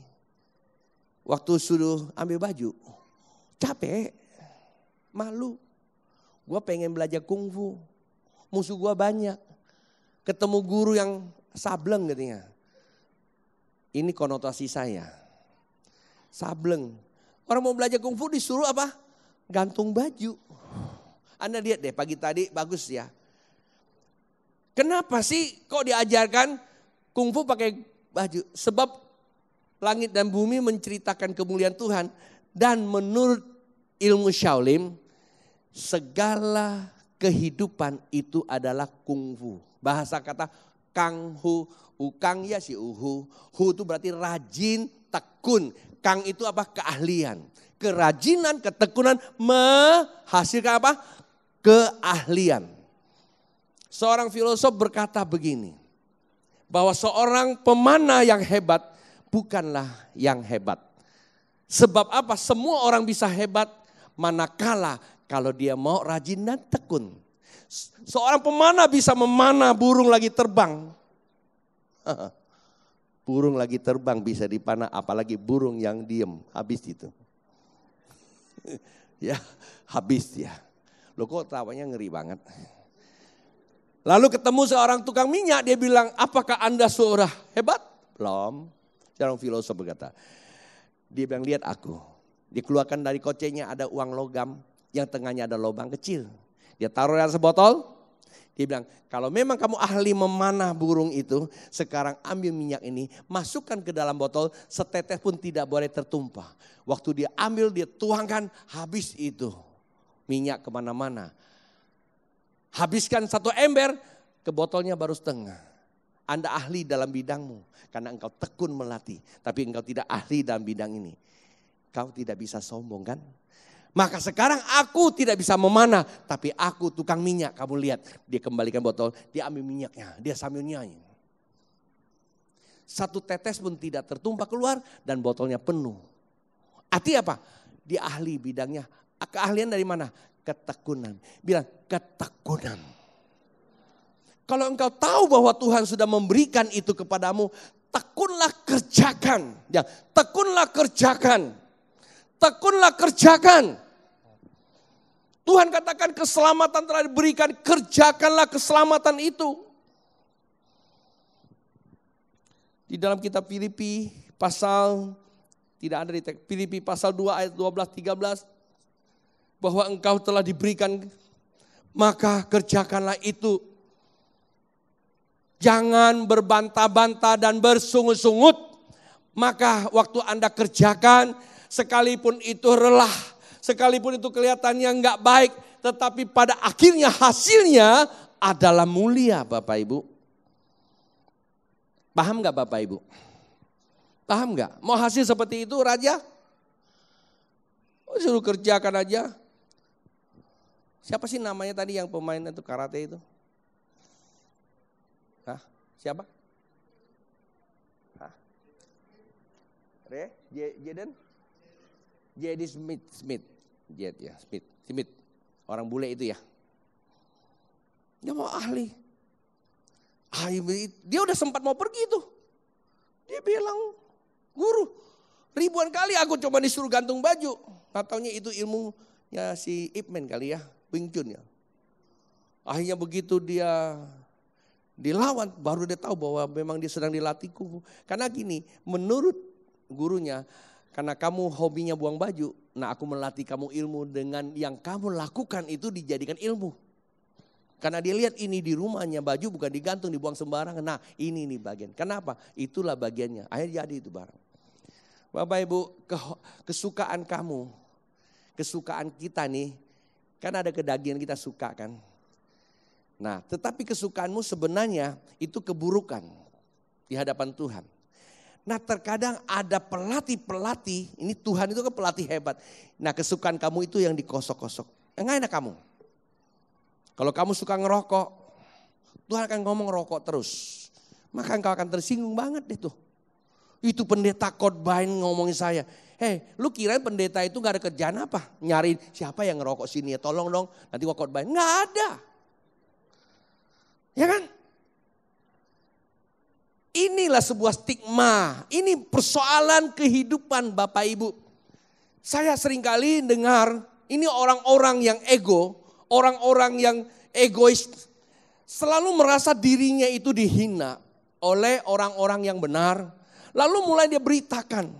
Waktu suruh ambil baju, capek, malu. Gue pengen belajar kungfu, musuh gue banyak ketemu guru yang sableng katanya. Ini konotasi saya. Sableng. Orang mau belajar kungfu disuruh apa? Gantung baju. Anda lihat deh pagi tadi bagus ya. Kenapa sih kok diajarkan kungfu pakai baju? Sebab langit dan bumi menceritakan kemuliaan Tuhan dan menurut ilmu Shaolin segala kehidupan itu adalah kungfu. Bahasa kata kang hu, ukang ya si uhu. Hu itu berarti rajin, tekun. Kang itu apa? Keahlian. Kerajinan, ketekunan menghasilkan apa? Keahlian. Seorang filosof berkata begini, bahwa seorang pemanah yang hebat bukanlah yang hebat. Sebab apa? Semua orang bisa hebat manakala kalau dia mau rajin dan tekun. Seorang pemana bisa memana burung lagi terbang. [LAUGHS] burung lagi terbang bisa dipanah, apalagi burung yang diem. Habis itu. [LAUGHS] ya, habis ya. Lo kok tawanya ngeri banget. Lalu ketemu seorang tukang minyak, dia bilang, apakah anda seorang hebat? Belum. Seorang filosof berkata, dia bilang, lihat aku. Dikeluarkan dari kocenya ada uang logam, yang tengahnya ada lubang kecil. Dia taruh di atas botol. Dia bilang, kalau memang kamu ahli memanah burung itu, sekarang ambil minyak ini, masukkan ke dalam botol, setetes pun tidak boleh tertumpah. Waktu dia ambil, dia tuangkan, habis itu. Minyak kemana-mana. Habiskan satu ember, ke botolnya baru setengah. Anda ahli dalam bidangmu, karena engkau tekun melatih, tapi engkau tidak ahli dalam bidang ini. Kau tidak bisa sombong kan? Maka sekarang aku tidak bisa memanah, tapi aku tukang minyak. Kamu lihat, dia kembalikan botol, dia ambil minyaknya, dia sambil nyanyi. Satu tetes pun tidak tertumpah keluar dan botolnya penuh. Arti apa? Dia ahli bidangnya. Keahlian dari mana? Ketekunan. Bilang ketekunan. Kalau engkau tahu bahwa Tuhan sudah memberikan itu kepadamu, tekunlah kerjakan. Ya, tekunlah kerjakan tekunlah kerjakan. Tuhan katakan keselamatan telah diberikan, kerjakanlah keselamatan itu. Di dalam kitab Filipi pasal tidak ada di teks Filipi pasal 2 ayat 12 13 bahwa engkau telah diberikan maka kerjakanlah itu. Jangan berbantah-bantah dan bersungut-sungut. Maka waktu Anda kerjakan, Sekalipun itu relah, sekalipun itu kelihatannya nggak baik, tetapi pada akhirnya hasilnya adalah mulia Bapak Ibu. Paham nggak Bapak Ibu? Paham nggak? Mau hasil seperti itu Raja? Oh, suruh kerjakan aja. Siapa sih namanya tadi yang pemain itu karate itu? Hah? Siapa? Hah? Re? Jaden? Jadi Smith, Smith, jadi ya Smith, Smith, orang bule itu ya. Dia mau ahli. ahli. Dia udah sempat mau pergi itu. Dia bilang, guru, ribuan kali aku coba disuruh gantung baju. katanya itu itu ilmunya si ipman kali ya, Wing Chun ya. Akhirnya begitu dia dilawan, baru dia tahu bahwa memang dia sedang dilatih kubu. Karena gini, menurut gurunya, karena kamu hobinya buang baju, nah aku melatih kamu ilmu dengan yang kamu lakukan itu dijadikan ilmu. Karena dia lihat ini di rumahnya baju bukan digantung dibuang sembarangan. Nah ini nih bagian. Kenapa? Itulah bagiannya. Akhirnya jadi itu barang. Bapak Ibu kesukaan kamu, kesukaan kita nih. Kan ada kedagingan kita suka kan. Nah tetapi kesukaanmu sebenarnya itu keburukan di hadapan Tuhan. Nah terkadang ada pelatih-pelatih, ini Tuhan itu kan pelatih hebat. Nah kesukaan kamu itu yang dikosok-kosok. Enggak enak kamu. Kalau kamu suka ngerokok, Tuhan akan ngomong rokok terus. Maka engkau akan tersinggung banget deh tuh. Itu pendeta kotbain ngomongin saya. Hei, lu kira pendeta itu gak ada kerjaan apa? Nyari siapa yang ngerokok sini ya, tolong dong. Nanti gue kotbain. Gak ada. Ya kan? Inilah sebuah stigma. Ini persoalan kehidupan Bapak Ibu. Saya seringkali dengar ini orang-orang yang ego, orang-orang yang egois selalu merasa dirinya itu dihina oleh orang-orang yang benar. Lalu mulai dia beritakan,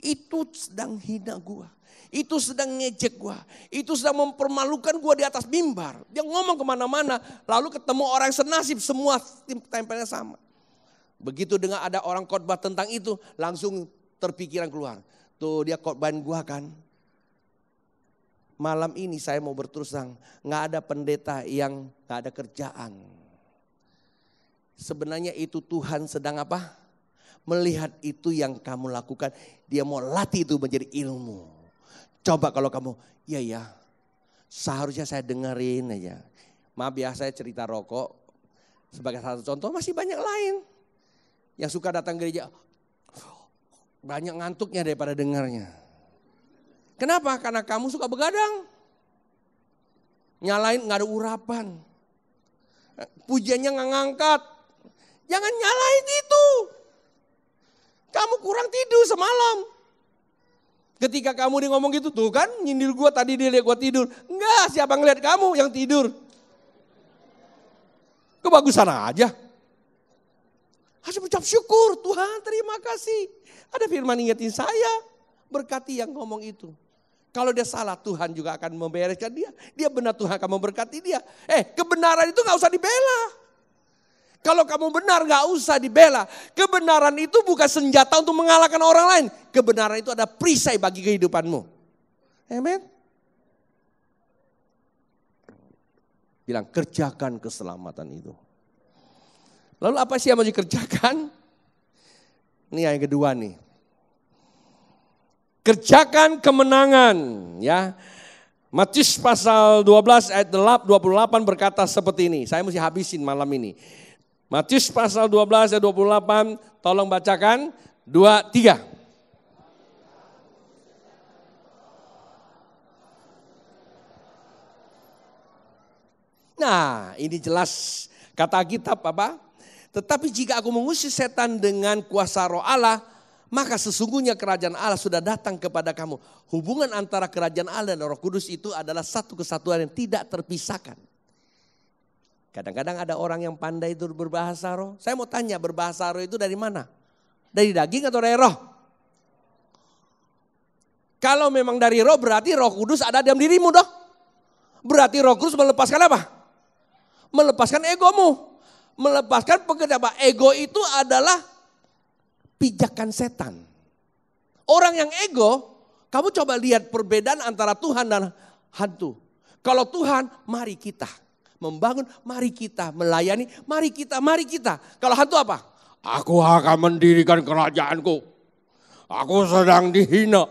itu sedang hina gua. Itu sedang ngejek gua. Itu sedang mempermalukan gua di atas mimbar. Dia ngomong kemana-mana. Lalu ketemu orang senasib semua tempelnya sama. Begitu dengan ada orang khotbah tentang itu, langsung terpikiran keluar. Tuh dia khotbahin gua kan. Malam ini saya mau berterus terang, nggak ada pendeta yang nggak ada kerjaan. Sebenarnya itu Tuhan sedang apa? Melihat itu yang kamu lakukan, dia mau latih itu menjadi ilmu. Coba kalau kamu, ya ya, seharusnya saya dengerin aja. Maaf ya saya cerita rokok, sebagai satu contoh masih banyak lain. Yang suka datang gereja, banyak ngantuknya daripada dengarnya. Kenapa? Karena kamu suka begadang. Nyalain nggak ada urapan. Pujiannya nggak ngangkat. Jangan nyalain itu. Kamu kurang tidur semalam. Ketika kamu di ngomong gitu, tuh kan nyindir gue tadi dia lihat gue tidur. Enggak, siapa ngeliat kamu yang tidur? Kebagusan aja. Harus mengucap syukur, Tuhan terima kasih. Ada firman ingetin saya, berkati yang ngomong itu. Kalau dia salah Tuhan juga akan membereskan dia. Dia benar Tuhan akan memberkati dia. Eh kebenaran itu gak usah dibela. Kalau kamu benar gak usah dibela. Kebenaran itu bukan senjata untuk mengalahkan orang lain. Kebenaran itu ada perisai bagi kehidupanmu. Amen. Bilang kerjakan keselamatan itu. Lalu apa sih yang mau dikerjakan? Ini yang kedua nih. Kerjakan kemenangan ya. Matius pasal 12 ayat 28 berkata seperti ini. Saya mesti habisin malam ini. Matius pasal 12 ayat 28, tolong bacakan dua tiga. Nah, ini jelas kata kitab apa? Tetapi jika aku mengusir setan dengan kuasa roh Allah, maka sesungguhnya kerajaan Allah sudah datang kepada kamu. Hubungan antara kerajaan Allah dan roh kudus itu adalah satu kesatuan yang tidak terpisahkan. Kadang-kadang ada orang yang pandai itu berbahasa roh. Saya mau tanya berbahasa roh itu dari mana? Dari daging atau dari roh? Kalau memang dari roh berarti roh kudus ada dalam dirimu dong. Berarti roh kudus melepaskan apa? Melepaskan egomu melepaskan pekerjaan Ego itu adalah pijakan setan. Orang yang ego, kamu coba lihat perbedaan antara Tuhan dan hantu. Kalau Tuhan, mari kita membangun, mari kita melayani, mari kita, mari kita. Kalau hantu apa? Aku akan mendirikan kerajaanku. Aku sedang dihina.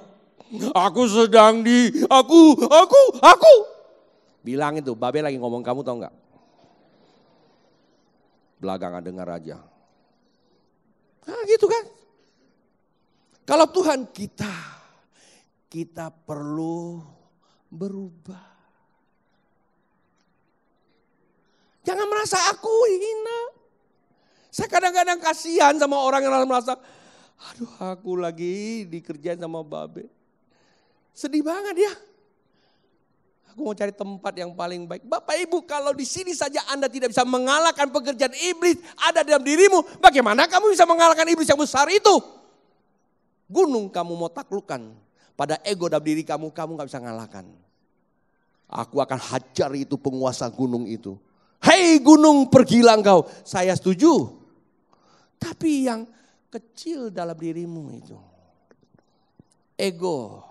Aku sedang di, aku, aku, aku. Bilang itu, Babe lagi ngomong kamu tau nggak? belakangan dengar aja. Nah, gitu kan? Kalau Tuhan kita, kita perlu berubah. Jangan merasa aku hina. Saya kadang-kadang kasihan sama orang yang merasa, aduh aku lagi dikerjain sama babe. Sedih banget ya. Aku mau cari tempat yang paling baik. Bapak Ibu, kalau di sini saja Anda tidak bisa mengalahkan pekerjaan iblis ada dalam dirimu, bagaimana kamu bisa mengalahkan iblis yang besar itu? Gunung kamu mau taklukan pada ego dalam diri kamu, kamu nggak bisa mengalahkan Aku akan hajar itu penguasa gunung itu. Hei gunung pergilah engkau. Saya setuju. Tapi yang kecil dalam dirimu itu. Ego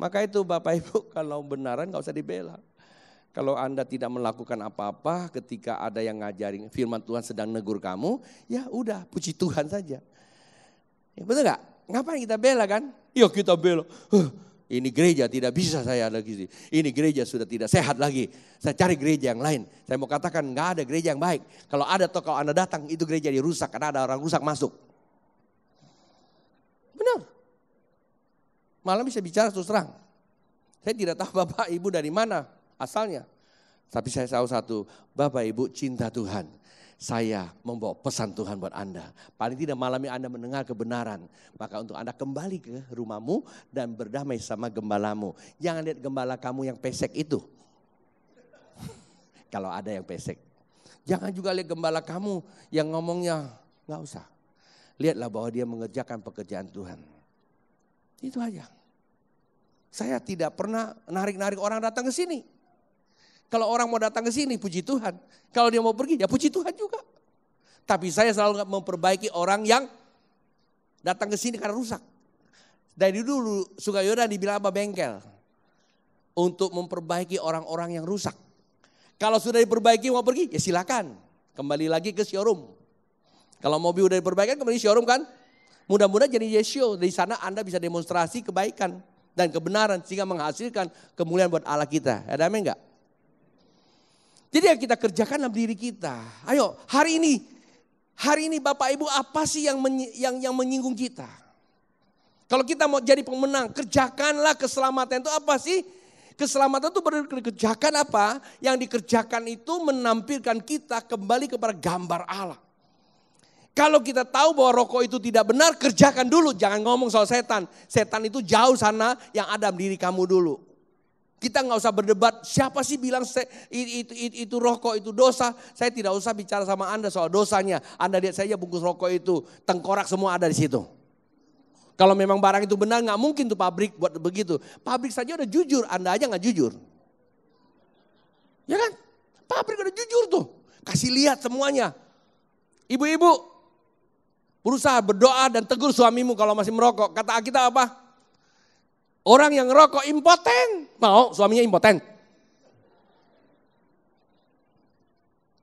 Maka itu Bapak Ibu [LAUGHS] kalau benaran nggak usah dibela. Kalau Anda tidak melakukan apa-apa ketika ada yang ngajarin firman Tuhan sedang negur kamu, ya udah puji Tuhan saja. Ya, betul nggak? Ngapain kita bela kan? Ya kita bela. Huh, ini gereja tidak bisa saya lagi sih. Ini gereja sudah tidak sehat lagi. Saya cari gereja yang lain. Saya mau katakan nggak ada gereja yang baik. Kalau ada kalau Anda datang itu gereja dirusak karena ada orang rusak masuk. Benar malam bisa bicara terus terang. Saya tidak tahu Bapak Ibu dari mana asalnya. Tapi saya tahu satu, Bapak Ibu cinta Tuhan. Saya membawa pesan Tuhan buat Anda. Paling tidak malam ini Anda mendengar kebenaran. Maka untuk Anda kembali ke rumahmu dan berdamai sama gembalamu. Jangan lihat gembala kamu yang pesek itu. [LAUGHS] Kalau ada yang pesek. Jangan juga lihat gembala kamu yang ngomongnya nggak usah. Lihatlah bahwa dia mengerjakan pekerjaan Tuhan. Itu aja. Saya tidak pernah narik-narik orang datang ke sini. Kalau orang mau datang ke sini, puji Tuhan. Kalau dia mau pergi, ya puji Tuhan juga. Tapi saya selalu memperbaiki orang yang datang ke sini karena rusak. Dari dulu Yordan dibilang apa bengkel. Untuk memperbaiki orang-orang yang rusak. Kalau sudah diperbaiki mau pergi, ya silakan. Kembali lagi ke showroom. Kalau mobil udah diperbaiki kembali showroom kan. Mudah-mudahan jadi Yesio di sana Anda bisa demonstrasi kebaikan dan kebenaran sehingga menghasilkan kemuliaan buat Allah kita. Ada amin enggak? Jadi yang kita kerjakan dalam diri kita. Ayo, hari ini hari ini Bapak Ibu apa sih yang menyi, yang yang menyinggung kita? Kalau kita mau jadi pemenang, kerjakanlah keselamatan itu apa sih? Keselamatan itu berkerjakan apa? Yang dikerjakan itu menampilkan kita kembali kepada gambar Allah. Kalau kita tahu bahwa rokok itu tidak benar, kerjakan dulu. Jangan ngomong soal setan. Setan itu jauh sana yang ada diri kamu dulu. Kita nggak usah berdebat siapa sih bilang itu, itu, itu, itu rokok itu dosa. Saya tidak usah bicara sama anda soal dosanya. Anda lihat saja bungkus rokok itu tengkorak semua ada di situ. Kalau memang barang itu benar nggak mungkin tuh pabrik buat begitu. Pabrik saja udah jujur, anda aja nggak jujur. Ya kan? Pabrik udah jujur tuh. Kasih lihat semuanya. Ibu-ibu, Berusaha berdoa dan tegur suamimu kalau masih merokok. Kata kita apa? Orang yang merokok impoten. Mau suaminya impoten.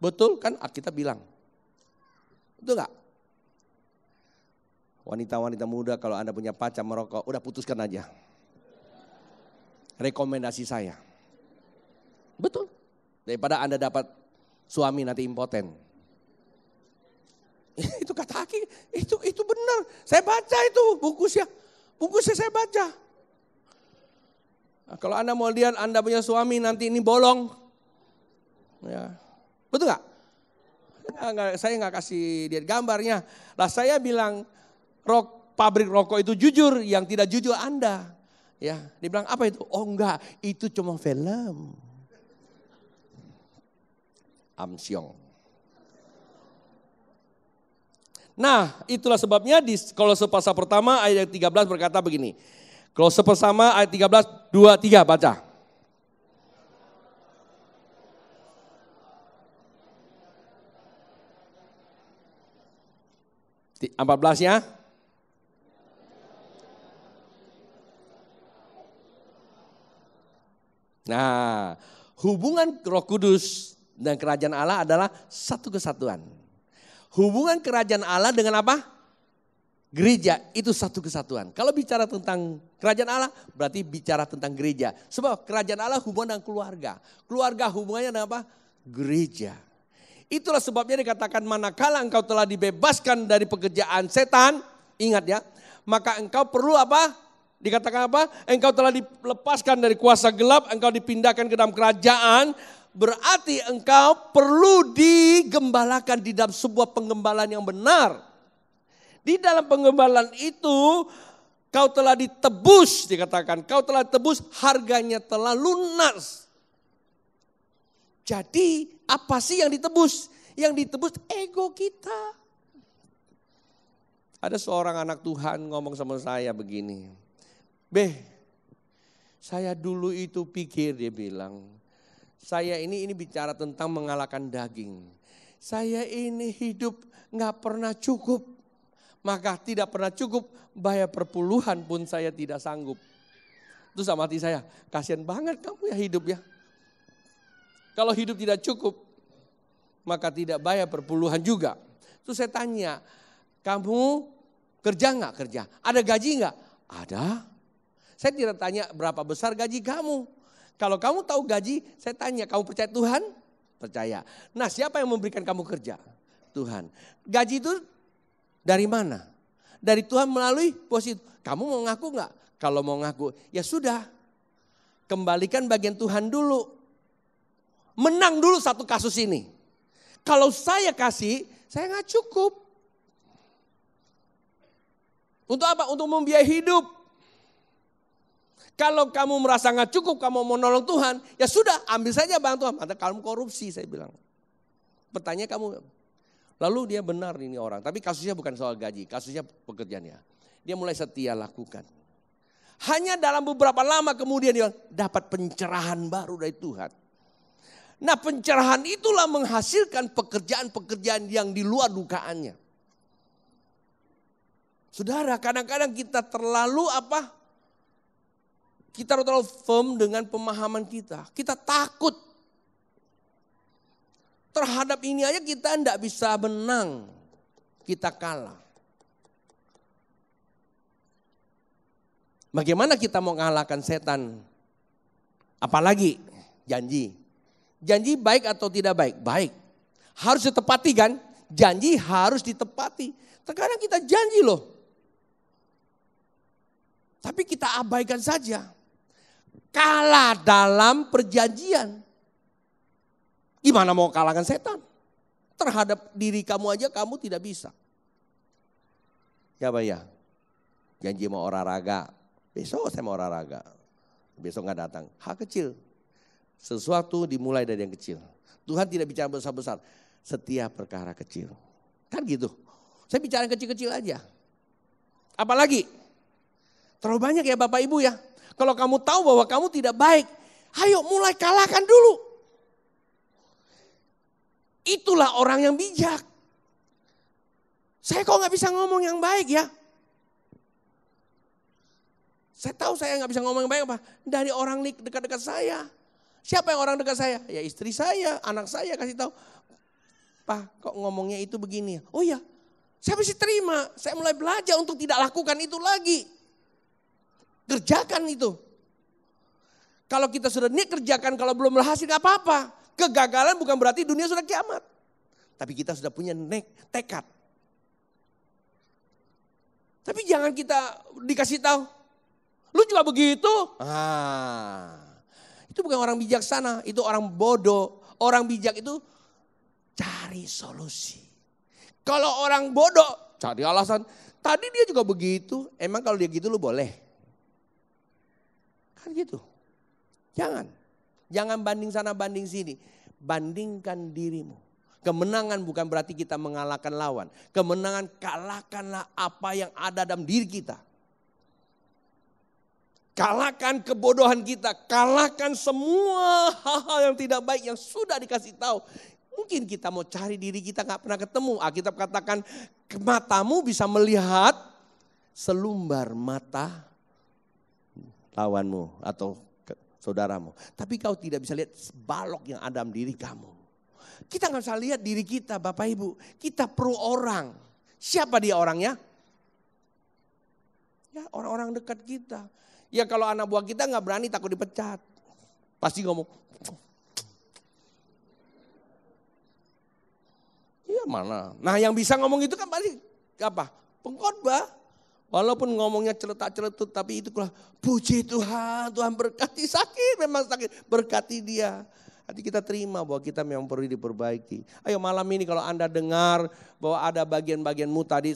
Betul kan kita bilang. Betul gak? Wanita-wanita muda kalau Anda punya pacar merokok, udah putuskan aja. Rekomendasi saya. Betul. Daripada Anda dapat suami nanti impoten. [LAUGHS] itu kata Aki, itu itu benar. Saya baca itu bungkusnya. Bungkusnya saya baca. Nah, kalau Anda mau lihat Anda punya suami nanti ini bolong. Ya. Betul ya, nggak? saya nggak kasih dia gambarnya. Lah saya bilang rok, pabrik rokok itu jujur, yang tidak jujur Anda. Ya, dibilang apa itu? Oh enggak, itu cuma film. Amsyong. Nah, itulah sebabnya di Kolose pasal pertama ayat 13 berkata begini. Kolose pertama ayat 13 2 3 baca. Empat ya. Nah, hubungan Roh Kudus dan kerajaan Allah adalah satu kesatuan hubungan kerajaan Allah dengan apa? Gereja itu satu kesatuan. Kalau bicara tentang kerajaan Allah, berarti bicara tentang gereja. Sebab kerajaan Allah hubungan dengan keluarga. Keluarga hubungannya dengan apa? Gereja. Itulah sebabnya dikatakan manakala engkau telah dibebaskan dari pekerjaan setan, ingat ya, maka engkau perlu apa? Dikatakan apa? Engkau telah dilepaskan dari kuasa gelap, engkau dipindahkan ke dalam kerajaan berarti engkau perlu digembalakan di dalam sebuah penggembalaan yang benar. Di dalam penggembalaan itu kau telah ditebus dikatakan, kau telah tebus harganya telah lunas. Jadi apa sih yang ditebus? Yang ditebus ego kita. Ada seorang anak Tuhan ngomong sama saya begini. Beh, saya dulu itu pikir dia bilang, saya ini ini bicara tentang mengalahkan daging. Saya ini hidup nggak pernah cukup. Maka tidak pernah cukup, bayar perpuluhan pun saya tidak sanggup. Itu sama hati saya, kasihan banget kamu ya hidup ya. Kalau hidup tidak cukup, maka tidak bayar perpuluhan juga. Terus saya tanya, kamu kerja nggak kerja? Ada gaji nggak? Ada. Saya tidak tanya berapa besar gaji kamu. Kalau kamu tahu gaji, saya tanya, kamu percaya Tuhan? Percaya. Nah, siapa yang memberikan kamu kerja? Tuhan. Gaji itu dari mana? Dari Tuhan melalui posisi. Kamu mau ngaku nggak? Kalau mau ngaku, ya sudah. Kembalikan bagian Tuhan dulu. Menang dulu satu kasus ini. Kalau saya kasih, saya nggak cukup. Untuk apa? Untuk membiayai hidup. Kalau kamu merasa nggak cukup, kamu mau nolong Tuhan, ya sudah ambil saja bang Tuhan. Mata kamu korupsi, saya bilang. Pertanyaan kamu, lalu dia benar ini orang. Tapi kasusnya bukan soal gaji, kasusnya pekerjaannya. Dia mulai setia lakukan. Hanya dalam beberapa lama kemudian dia dapat pencerahan baru dari Tuhan. Nah pencerahan itulah menghasilkan pekerjaan-pekerjaan yang di luar dukaannya. Saudara, kadang-kadang kita terlalu apa? Kita harus terlalu firm dengan pemahaman kita. Kita takut. Terhadap ini aja kita tidak bisa menang. Kita kalah. Bagaimana kita mau mengalahkan setan? Apalagi janji. Janji baik atau tidak baik? Baik. Harus ditepati kan? Janji harus ditepati. Terkadang kita janji loh. Tapi kita abaikan saja kalah dalam perjanjian. Gimana mau kalahkan setan? Terhadap diri kamu aja kamu tidak bisa. Ya Pak ya, janji mau olahraga. Besok saya mau olahraga. Besok nggak datang. Hal kecil. Sesuatu dimulai dari yang kecil. Tuhan tidak bicara besar-besar. Setiap perkara kecil. Kan gitu. Saya bicara kecil-kecil aja. Apalagi? Terlalu banyak ya Bapak Ibu ya. Kalau kamu tahu bahwa kamu tidak baik, ayo mulai kalahkan dulu. Itulah orang yang bijak. Saya kok nggak bisa ngomong yang baik ya? Saya tahu saya nggak bisa ngomong yang baik apa? Dari orang dekat-dekat saya. Siapa yang orang dekat saya? Ya istri saya, anak saya kasih tahu. Pak, kok ngomongnya itu begini? ya? Oh iya, saya mesti terima. Saya mulai belajar untuk tidak lakukan itu lagi kerjakan itu. Kalau kita sudah niat kerjakan, kalau belum berhasil nggak apa-apa. Kegagalan bukan berarti dunia sudah kiamat. Tapi kita sudah punya nek, tekad. Tapi jangan kita dikasih tahu. Lu juga begitu. Ah, itu bukan orang bijaksana, itu orang bodoh. Orang bijak itu cari solusi. Kalau orang bodoh cari alasan. Tadi dia juga begitu. Emang kalau dia gitu lu boleh? Kan gitu. Jangan. Jangan banding sana banding sini. Bandingkan dirimu. Kemenangan bukan berarti kita mengalahkan lawan. Kemenangan kalahkanlah apa yang ada dalam diri kita. Kalahkan kebodohan kita, kalahkan semua hal-hal yang tidak baik yang sudah dikasih tahu. Mungkin kita mau cari diri kita nggak pernah ketemu. Alkitab katakan matamu bisa melihat selumbar mata lawanmu atau saudaramu. Tapi kau tidak bisa lihat balok yang ada dalam diri kamu. Kita nggak bisa lihat diri kita Bapak Ibu. Kita perlu orang. Siapa dia orangnya? Ya orang-orang dekat kita. Ya kalau anak buah kita nggak berani takut dipecat. Pasti ngomong. Iya mana? Nah yang bisa ngomong itu kan pasti apa? Pengkhotbah. Walaupun ngomongnya celetak-celetut tapi itu pula puji Tuhan, Tuhan berkati sakit memang sakit, berkati dia. Nanti kita terima bahwa kita memang perlu diperbaiki. Ayo malam ini kalau Anda dengar bahwa ada bagian-bagianmu tadi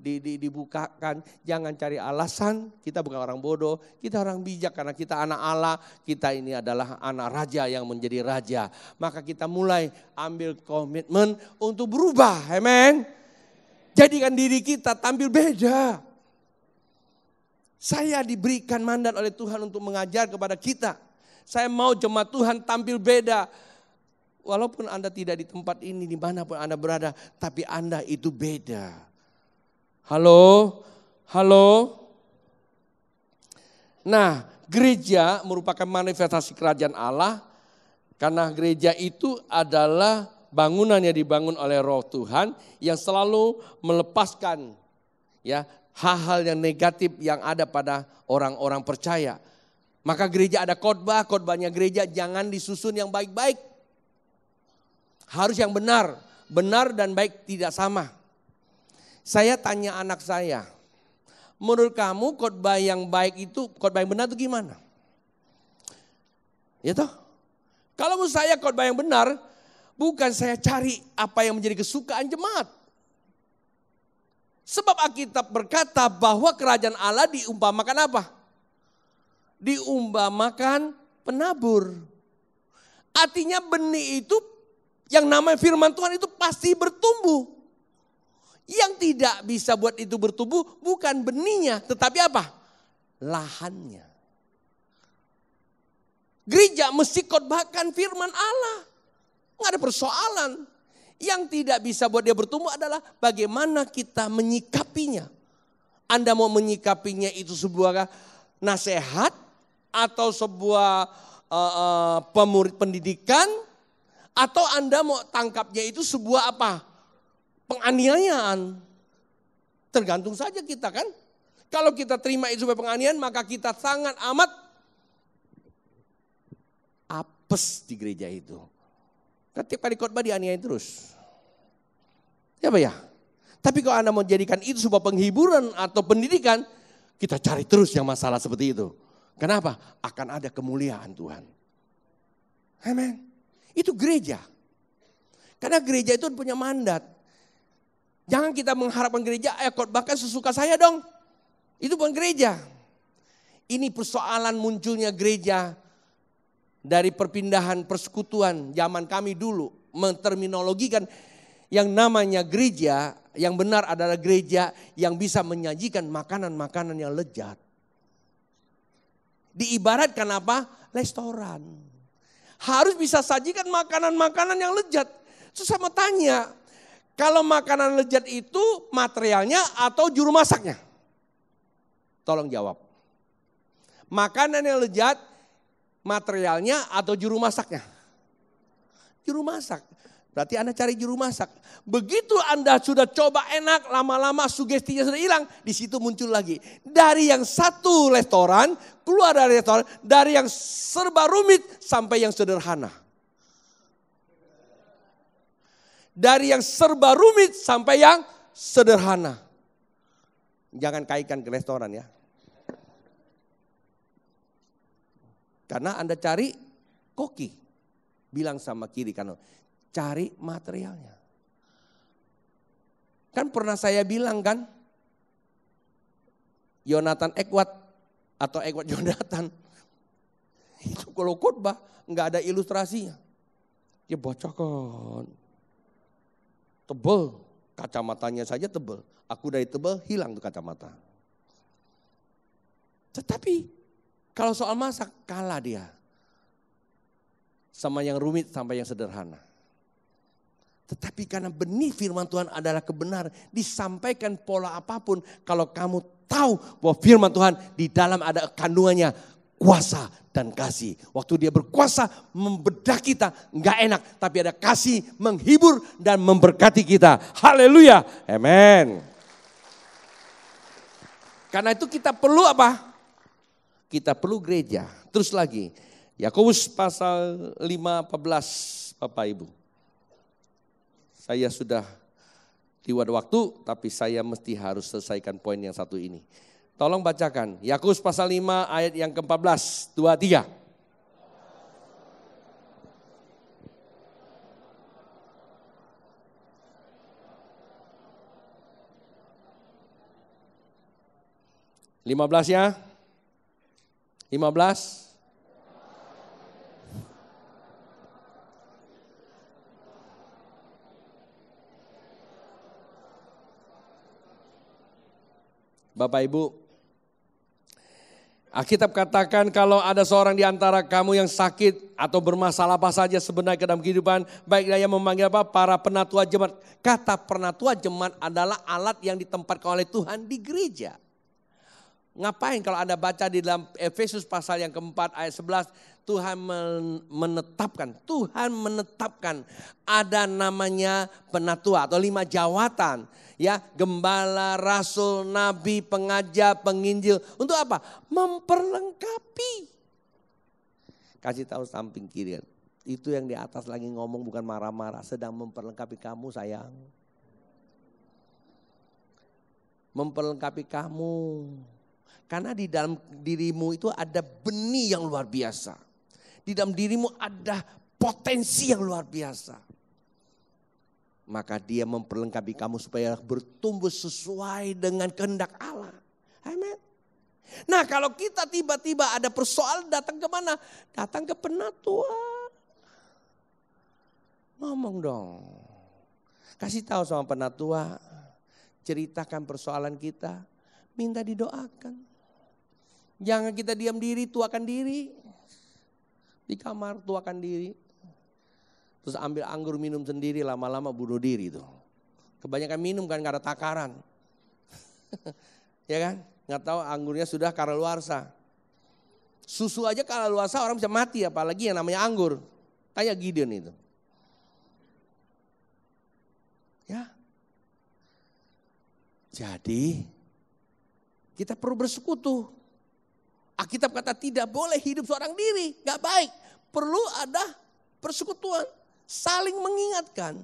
di, di, dibukakan, jangan cari alasan. Kita bukan orang bodoh, kita orang bijak karena kita anak Allah, kita ini adalah anak raja yang menjadi raja. Maka kita mulai ambil komitmen untuk berubah. amen. Jadikan diri kita tampil beda. Saya diberikan mandat oleh Tuhan untuk mengajar kepada kita. Saya mau jemaat Tuhan tampil beda. Walaupun Anda tidak di tempat ini, di dimanapun Anda berada, tapi Anda itu beda. Halo, halo. Nah, gereja merupakan manifestasi kerajaan Allah karena gereja itu adalah bangunan yang dibangun oleh Roh Tuhan yang selalu melepaskan ya hal-hal yang negatif yang ada pada orang-orang percaya. Maka gereja ada khotbah, khotbahnya gereja jangan disusun yang baik-baik. Harus yang benar, benar dan baik tidak sama. Saya tanya anak saya, menurut kamu khotbah yang baik itu, khotbah yang benar itu gimana? Ya toh? Kalau menurut saya khotbah yang benar, bukan saya cari apa yang menjadi kesukaan jemaat. Sebab Alkitab berkata bahwa kerajaan Allah diumpamakan apa? Diumpamakan penabur. Artinya benih itu yang namanya firman Tuhan itu pasti bertumbuh. Yang tidak bisa buat itu bertumbuh bukan benihnya tetapi apa? Lahannya. Gereja mesti khotbahkan firman Allah. Nggak ada persoalan. Yang tidak bisa buat dia bertumbuh adalah bagaimana kita menyikapinya. Anda mau menyikapinya itu sebuah nasihat atau sebuah uh, uh, pemurid pendidikan atau Anda mau tangkapnya itu sebuah apa? penganiayaan. Tergantung saja kita kan. Kalau kita terima itu sebagai penganiayaan maka kita sangat amat apes di gereja itu. Ketika di khotbah dianiain terus. Ya Pak ya? Tapi kalau Anda menjadikan itu sebuah penghiburan atau pendidikan, kita cari terus yang masalah seperti itu. Kenapa? Akan ada kemuliaan Tuhan. Amen. Itu gereja. Karena gereja itu punya mandat. Jangan kita mengharapkan gereja, eh bahkan sesuka saya dong. Itu bukan gereja. Ini persoalan munculnya gereja dari perpindahan persekutuan zaman kami dulu menterminologikan yang namanya gereja yang benar adalah gereja yang bisa menyajikan makanan-makanan yang lezat. Diibaratkan apa? Restoran. Harus bisa sajikan makanan-makanan yang lezat. Susah mau tanya, kalau makanan lezat itu materialnya atau juru masaknya? Tolong jawab. Makanan yang lezat materialnya atau juru masaknya? Juru masak. Berarti Anda cari juru masak. Begitu Anda sudah coba enak, lama-lama sugestinya sudah hilang, di situ muncul lagi. Dari yang satu restoran, keluar dari restoran, dari yang serba rumit sampai yang sederhana. Dari yang serba rumit sampai yang sederhana. Jangan kaitkan ke restoran ya. Karena Anda cari koki. Bilang sama kiri kanan. Cari materialnya. Kan pernah saya bilang kan. Yonatan Ekwat atau Ekwat [LAUGHS] Yonatan. Itu kalau khotbah nggak ada ilustrasinya. Ya bacakan. Tebel. Kacamatanya saja tebel. Aku dari tebel hilang tuh kacamata. Tetapi kalau soal masak, kalah dia. Sama yang rumit sampai yang sederhana. Tetapi karena benih firman Tuhan adalah kebenaran, disampaikan pola apapun, kalau kamu tahu bahwa firman Tuhan di dalam ada kandungannya kuasa dan kasih. Waktu dia berkuasa membedah kita, nggak enak, tapi ada kasih menghibur dan memberkati kita. Haleluya. Amen. Karena itu kita perlu apa? kita perlu gereja. Terus lagi, Yakobus pasal 5:14 Bapak Ibu. Saya sudah diwad waktu tapi saya mesti harus selesaikan poin yang satu ini. Tolong bacakan Yakobus pasal 5 ayat yang ke-14, 23. Lima belas ya. 15 Bapak Ibu, Alkitab katakan kalau ada seorang di antara kamu yang sakit atau bermasalah apa saja sebenarnya ke dalam kehidupan, baiklah yang memanggil apa? Para penatua jemaat. Kata penatua jemaat adalah alat yang ditempatkan oleh Tuhan di gereja. Ngapain kalau Anda baca di dalam Efesus pasal yang keempat ayat 11, Tuhan menetapkan, Tuhan menetapkan ada namanya penatua atau lima jawatan. Ya, gembala, rasul, nabi, pengajar, penginjil. Untuk apa? Memperlengkapi. Kasih tahu samping kiri Itu yang di atas lagi ngomong bukan marah-marah, sedang memperlengkapi kamu sayang. Memperlengkapi kamu karena di dalam dirimu itu ada benih yang luar biasa. Di dalam dirimu ada potensi yang luar biasa. Maka dia memperlengkapi kamu supaya bertumbuh sesuai dengan kehendak Allah. Amen. Nah kalau kita tiba-tiba ada persoalan datang ke mana? Datang ke penatua. Ngomong dong. Kasih tahu sama penatua. Ceritakan persoalan kita minta didoakan. Jangan kita diam diri, tuakan diri. Di kamar tuakan diri. Terus ambil anggur minum sendiri lama-lama bunuh diri itu. Kebanyakan minum kan gak ada takaran. [LAUGHS] ya kan? Gak tahu anggurnya sudah karaluarsa. Susu aja karaluarsa orang bisa mati apalagi yang namanya anggur. Tanya Gideon itu. Ya. Jadi kita perlu bersekutu. Alkitab kata tidak boleh hidup seorang diri, nggak baik. Perlu ada persekutuan, saling mengingatkan.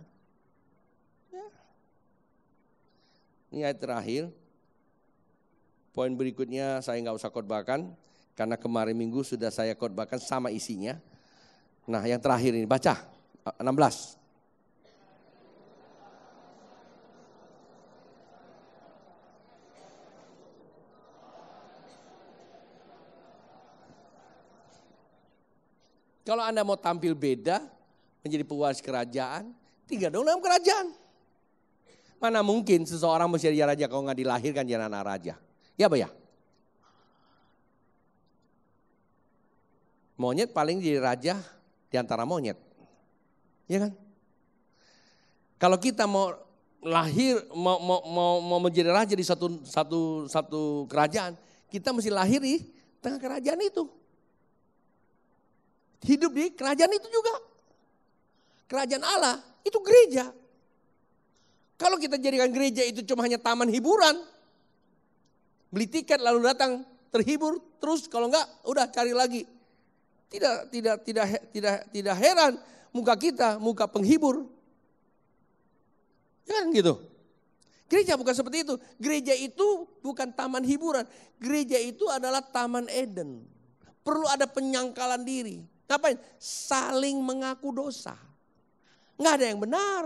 Ya. Ini ayat terakhir. Poin berikutnya saya nggak usah khotbahkan karena kemarin minggu sudah saya khotbahkan sama isinya. Nah, yang terakhir ini baca 16. Kalau Anda mau tampil beda, menjadi pewaris kerajaan, tinggal dong dalam kerajaan. Mana mungkin seseorang mesti jadi raja kalau nggak dilahirkan jadi anak raja. Ya apa ya? Monyet paling jadi raja di antara monyet. Ya kan? Kalau kita mau lahir mau mau mau, mau menjadi raja di satu satu satu kerajaan, kita mesti lahir di tengah kerajaan itu hidup di kerajaan itu juga. Kerajaan Allah itu gereja. Kalau kita jadikan gereja itu cuma hanya taman hiburan, beli tiket lalu datang terhibur terus kalau enggak udah cari lagi. Tidak tidak tidak tidak tidak heran muka kita muka penghibur. Ya kan gitu. Gereja bukan seperti itu. Gereja itu bukan taman hiburan. Gereja itu adalah taman Eden. Perlu ada penyangkalan diri. Ngapain? Saling mengaku dosa. Nggak ada yang benar.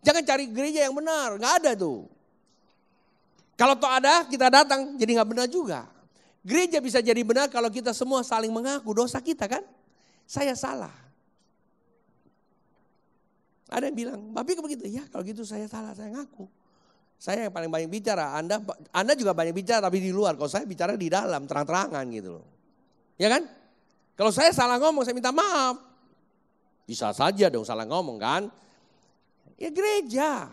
Jangan cari gereja yang benar, nggak ada tuh. Kalau toh ada, kita datang, jadi nggak benar juga. Gereja bisa jadi benar kalau kita semua saling mengaku dosa kita kan. Saya salah. Ada yang bilang, tapi begitu, ya kalau gitu saya salah, saya ngaku. Saya yang paling banyak bicara, Anda Anda juga banyak bicara tapi di luar. Kalau saya bicara di dalam, terang-terangan gitu loh. Ya kan? Kalau saya salah ngomong, saya minta maaf. Bisa saja dong salah ngomong kan. Ya gereja.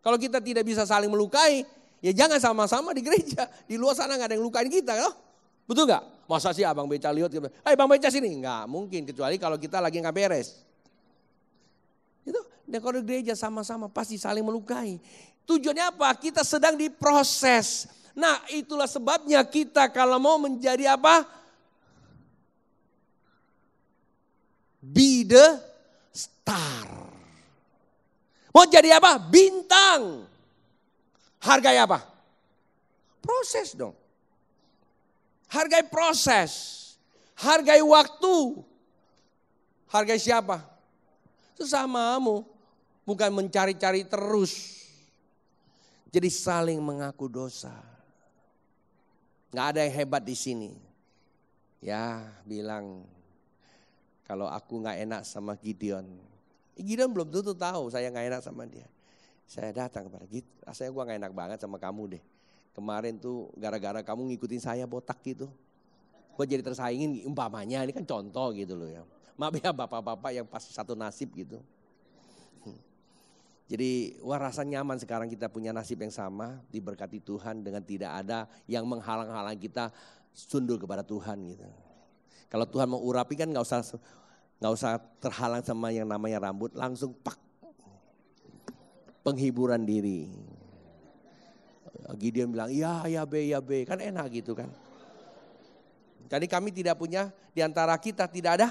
Kalau kita tidak bisa saling melukai, ya jangan sama-sama di gereja. Di luar sana nggak ada yang lukain kita. Loh. Betul nggak? Masa sih abang beca lihat, gitu? hey eh, bang beca sini. Nggak mungkin, kecuali kalau kita lagi nggak beres. Itu, dan kalau di gereja sama-sama pasti saling melukai. Tujuannya apa? Kita sedang diproses. Nah itulah sebabnya kita kalau mau menjadi apa? Be the star. Mau jadi apa? Bintang. Hargai apa? Proses dong. Hargai proses. Hargai waktu. Hargai siapa? Sesamamu. Bukan mencari-cari terus. Jadi saling mengaku dosa. Gak ada yang hebat di sini. Ya bilang kalau aku nggak enak sama Gideon. Eh, Gideon belum tentu tahu saya nggak enak sama dia. Saya datang kepada Gideon, rasanya gue nggak enak banget sama kamu deh. Kemarin tuh gara-gara kamu ngikutin saya botak gitu. Gue jadi tersaingin umpamanya, ini kan contoh gitu loh ya. Maaf ya bapak-bapak yang pasti satu nasib gitu. Jadi wah rasa nyaman sekarang kita punya nasib yang sama diberkati Tuhan dengan tidak ada yang menghalang-halang kita sundul kepada Tuhan gitu. Kalau Tuhan mau urapi kan nggak usah nggak usah terhalang sama yang namanya rambut, langsung pak penghiburan diri. Gideon bilang, ya ya be ya be, kan enak gitu kan. Jadi kami tidak punya diantara kita tidak ada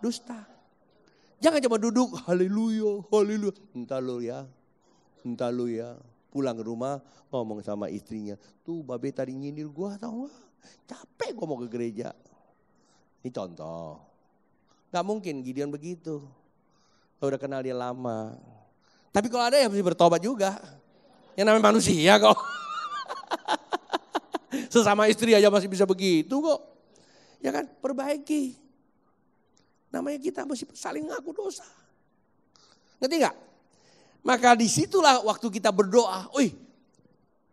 dusta. Jangan cuma duduk, haleluya, haleluya. Entah lu ya, entah lu ya. Pulang ke rumah ngomong sama istrinya. Tuh babe tadi nyindir gua tau gak? Capek gua mau ke gereja. Ini contoh. Gak mungkin Gideon begitu. Lo udah kenal dia lama. Tapi kalau ada ya mesti bertobat juga. Yang namanya manusia kok. [LAUGHS] Sesama istri aja masih bisa begitu kok. Ya kan, perbaiki. Namanya kita masih saling ngaku dosa. Ngerti nggak? Maka disitulah waktu kita berdoa. Wih,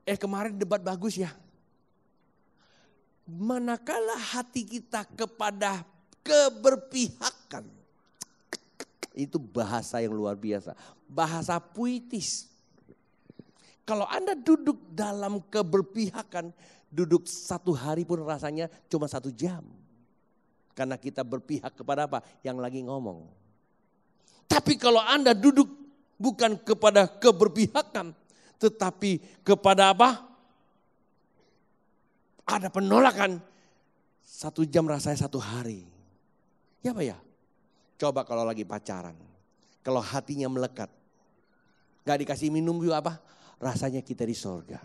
eh kemarin debat bagus ya manakala hati kita kepada keberpihakan. Itu bahasa yang luar biasa. Bahasa puitis. Kalau Anda duduk dalam keberpihakan, duduk satu hari pun rasanya cuma satu jam. Karena kita berpihak kepada apa? Yang lagi ngomong. Tapi kalau Anda duduk bukan kepada keberpihakan, tetapi kepada apa? ada penolakan. Satu jam rasanya satu hari. Ya Pak ya? Coba kalau lagi pacaran. Kalau hatinya melekat. Gak dikasih minum juga apa? Rasanya kita di sorga.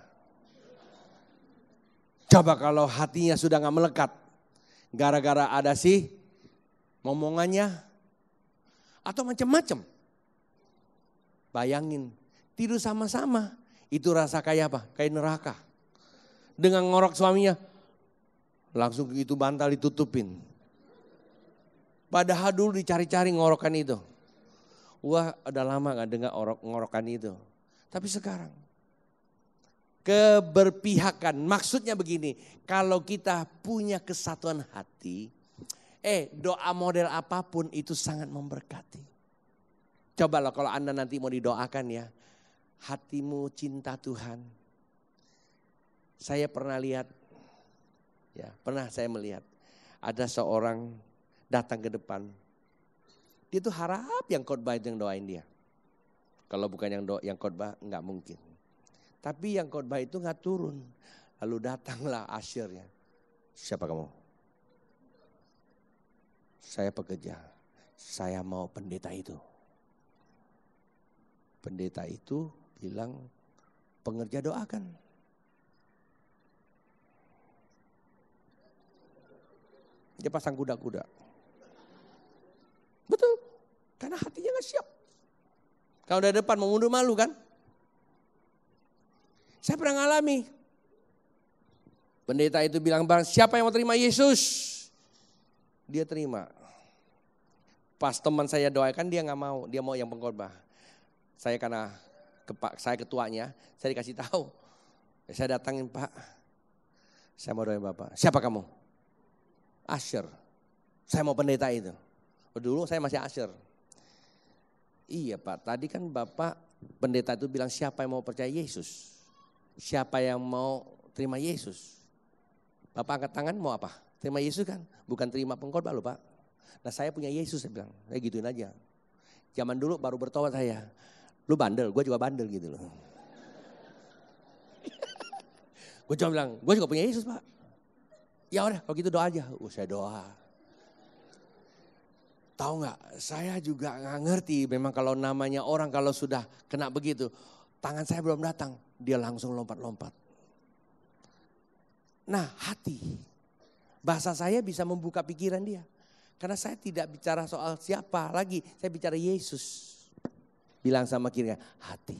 Coba kalau hatinya sudah gak melekat. Gara-gara ada sih ngomongannya. Atau macam-macam. Bayangin, tidur sama-sama. Itu rasa kayak apa? Kayak neraka dengan ngorok suaminya. Langsung itu bantal ditutupin. Padahal dulu dicari-cari ngorokan itu. Wah udah lama gak dengar orok, ngorokan itu. Tapi sekarang keberpihakan. Maksudnya begini, kalau kita punya kesatuan hati, eh doa model apapun itu sangat memberkati. Cobalah kalau Anda nanti mau didoakan ya, hatimu cinta Tuhan, saya pernah lihat, ya pernah saya melihat ada seorang datang ke depan. Dia tuh harap yang khotbah yang doain dia. Kalau bukan yang doa yang khotbah nggak mungkin. Tapi yang khotbah itu nggak turun. Lalu datanglah asyirnya. Siapa kamu? Saya pekerja. Saya mau pendeta itu. Pendeta itu bilang pengerja doakan. Dia pasang kuda-kuda. Betul. Karena hatinya nggak siap. Kalau udah depan mau mundur malu kan? Saya pernah ngalami. Pendeta itu bilang bang, siapa yang mau terima Yesus? Dia terima. Pas teman saya doakan dia nggak mau, dia mau yang pengkhotbah. Saya karena kepa, saya ketuanya, saya dikasih tahu. Eh, saya datangin Pak, saya mau doain Bapak. Siapa kamu? Asher. Saya mau pendeta itu. Oh, dulu saya masih Asher. Iya Pak, tadi kan Bapak pendeta itu bilang siapa yang mau percaya Yesus? Siapa yang mau terima Yesus? Bapak angkat tangan mau apa? Terima Yesus kan? Bukan terima pengkhotbah loh Pak. Nah saya punya Yesus saya bilang, saya gituin aja. Zaman dulu baru bertobat saya. Lu bandel, gue juga bandel gitu loh. [LAUGHS] gue cuma bilang, gue juga punya Yesus Pak. Ya udah, kalau gitu doa aja. Uh, saya doa. Tahu nggak? Saya juga nggak ngerti. Memang kalau namanya orang kalau sudah kena begitu, tangan saya belum datang, dia langsung lompat-lompat. Nah, hati. Bahasa saya bisa membuka pikiran dia. Karena saya tidak bicara soal siapa lagi, saya bicara Yesus. Bilang sama kirinya, hati.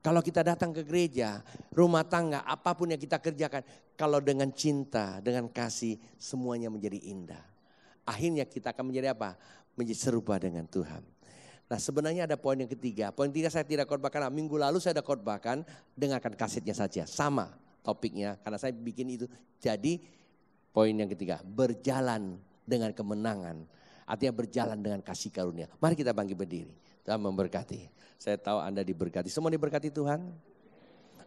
Kalau kita datang ke gereja, rumah tangga, apapun yang kita kerjakan, kalau dengan cinta, dengan kasih, semuanya menjadi indah. Akhirnya kita akan menjadi apa? Menjadi serupa dengan Tuhan. Nah sebenarnya ada poin yang ketiga. Poin ketiga saya tidak khotbahkan. Nah, minggu lalu saya ada khotbahkan, dengarkan kasetnya saja. Sama topiknya, karena saya bikin itu. Jadi poin yang ketiga, berjalan dengan kemenangan. Artinya berjalan dengan kasih karunia. Mari kita bangkit berdiri. Tuhan memberkati. Saya tahu Anda diberkati. Semua diberkati Tuhan.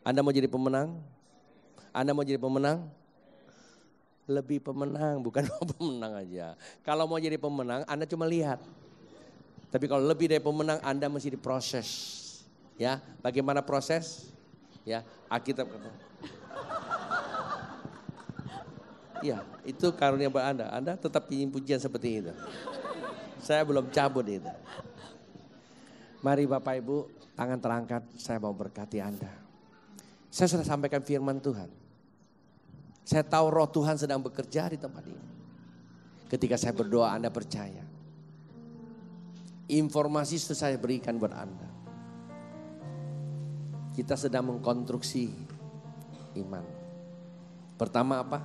Anda mau jadi pemenang? Anda mau jadi pemenang? Lebih pemenang, bukan [LAUGHS] mau pemenang aja. Kalau mau jadi pemenang, Anda cuma lihat. Tapi kalau lebih dari pemenang, Anda mesti diproses. Ya, bagaimana proses? Ya, Alkitab kata. Ya, itu karunia buat Anda. Anda tetap ingin pujian seperti itu. Saya belum cabut itu. Mari Bapak Ibu, tangan terangkat, saya mau berkati Anda. Saya sudah sampaikan firman Tuhan. Saya tahu roh Tuhan sedang bekerja di tempat ini. Ketika saya berdoa Anda percaya. Informasi itu saya berikan buat Anda. Kita sedang mengkonstruksi iman. Pertama apa?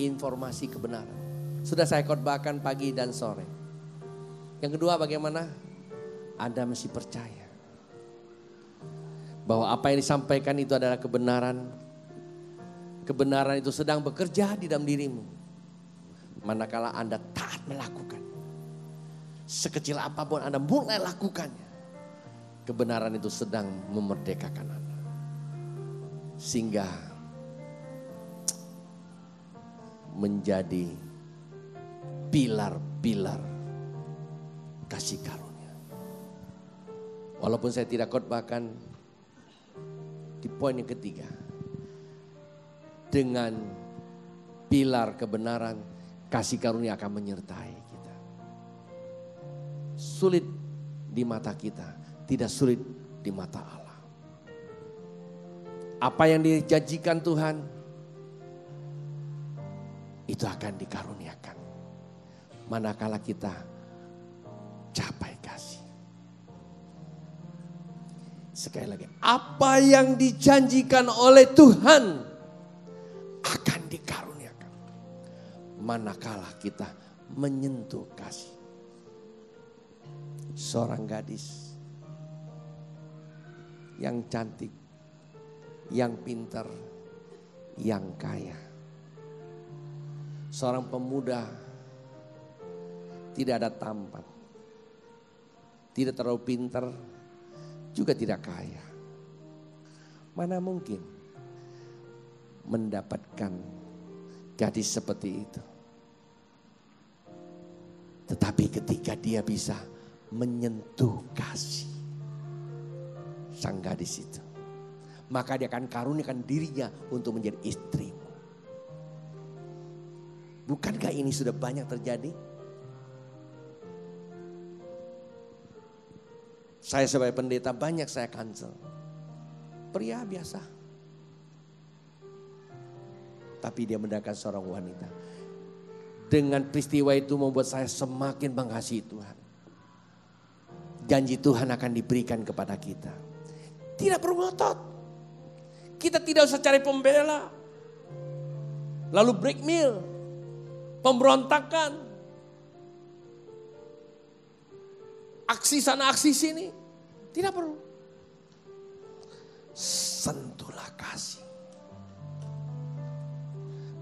Informasi kebenaran. Sudah saya khotbahkan pagi dan sore. Yang kedua bagaimana? Anda mesti percaya bahwa apa yang disampaikan itu adalah kebenaran. Kebenaran itu sedang bekerja di dalam dirimu. Manakala Anda taat melakukan. Sekecil apapun Anda mulai lakukannya. Kebenaran itu sedang memerdekakan Anda. Sehingga menjadi pilar-pilar kasih karunia. Walaupun saya tidak khotbahkan di poin yang ketiga. Dengan pilar kebenaran, kasih karunia akan menyertai kita. Sulit di mata kita, tidak sulit di mata Allah. Apa yang dijanjikan Tuhan, itu akan dikaruniakan. Manakala kita capai kasih. Sekali lagi, apa yang dijanjikan oleh Tuhan akan dikaruniakan. Manakala kita menyentuh kasih. Seorang gadis yang cantik, yang pintar, yang kaya. Seorang pemuda tidak ada tampan, tidak terlalu pintar, juga tidak kaya. Mana mungkin mendapatkan gadis seperti itu. Tetapi ketika dia bisa menyentuh kasih sang gadis itu. Maka dia akan karuniakan dirinya untuk menjadi istrimu. Bukankah ini sudah banyak terjadi? Saya sebagai pendeta banyak saya cancel. Pria biasa. Tapi dia mendakan seorang wanita. Dengan peristiwa itu membuat saya semakin mengasihi Tuhan. Janji Tuhan akan diberikan kepada kita. Tidak perlu ngotot. Kita tidak usah cari pembela. Lalu break meal. Pemberontakan. Aksi sana aksi sini. Tidak perlu. Sentuhlah kasih.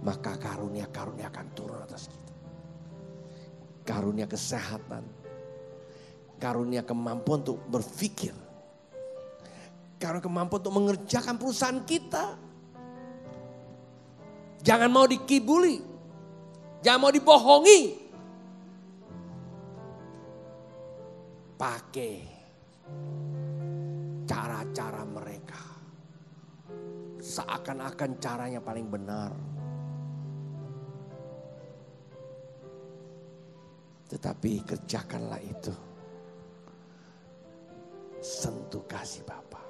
Maka karunia-karunia akan turun atas kita. Karunia kesehatan. Karunia kemampuan untuk berpikir. Karunia kemampuan untuk mengerjakan perusahaan kita. Jangan mau dikibuli. Jangan mau dibohongi. Pakai cara-cara mereka. Seakan-akan caranya paling benar. Tetapi kerjakanlah itu. Sentuh kasih Bapa.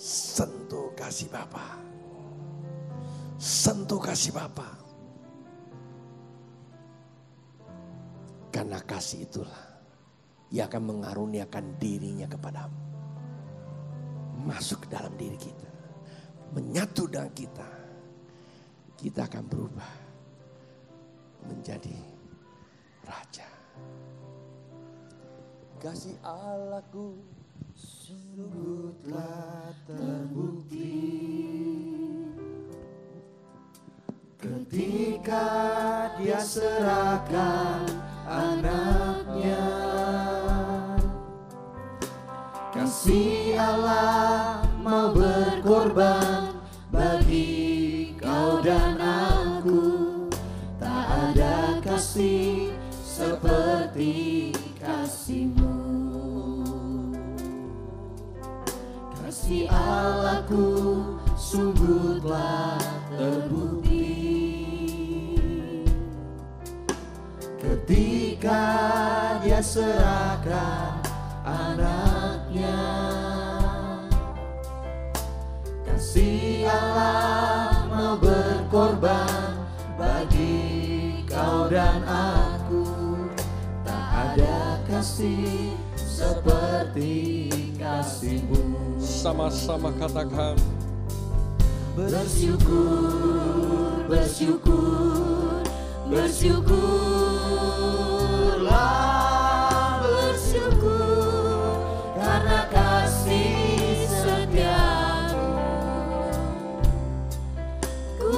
Sentuh kasih Bapa. Sentuh kasih Bapa. Karena kasih itulah ia akan mengaruniakan dirinya kepadamu. Masuk ke dalam diri kita. Menyatu dengan kita. Kita akan berubah. Menjadi raja. Kasih Allahku sungguh telah terbukti ketika dia serahkan anaknya. kasih Allah mau berkorban bagi kau dan aku tak ada kasih seperti kasihmu kasih Allahku sungguh telah terbukti ketika dia serahkan anak Kasih Allah mau berkorban bagi kau dan aku Tak ada kasih seperti kasihmu Sama-sama katakan Bersyukur, bersyukur, bersyukur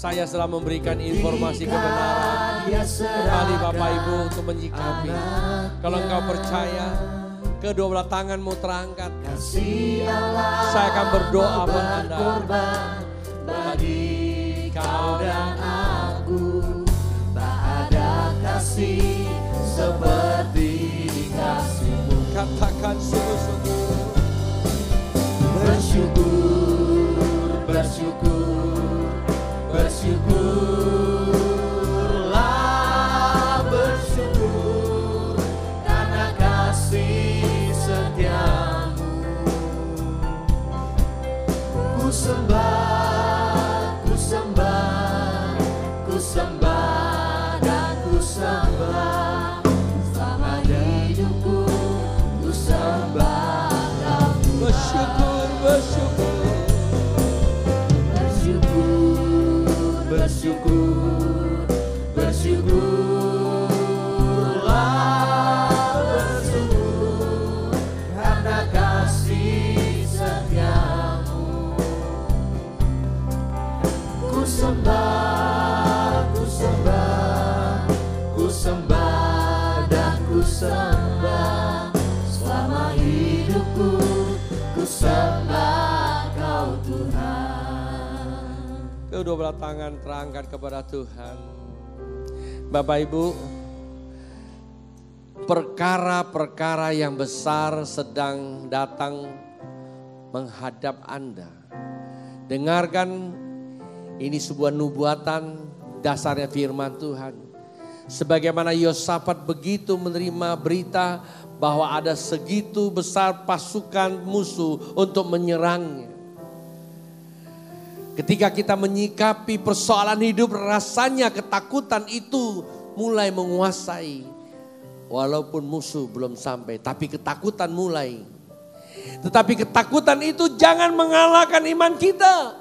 Saya telah memberikan informasi kebenaran. Kembali Bapak Ibu untuk menyikapi. Kalau engkau percaya, kedua belah tanganmu terangkat. Saya akan berdoa buat Anda. Bagi kau dan aku, tak ada kasih seperti kasihmu. Katakan sungguh-sungguh bersyukur. syukur kedua belah tangan terangkat kepada Tuhan. Bapak Ibu, perkara-perkara yang besar sedang datang menghadap Anda. Dengarkan ini sebuah nubuatan dasarnya firman Tuhan. Sebagaimana Yosafat begitu menerima berita bahwa ada segitu besar pasukan musuh untuk menyerangnya. Ketika kita menyikapi persoalan hidup, rasanya ketakutan itu mulai menguasai. Walaupun musuh belum sampai, tapi ketakutan mulai. Tetapi ketakutan itu jangan mengalahkan iman kita.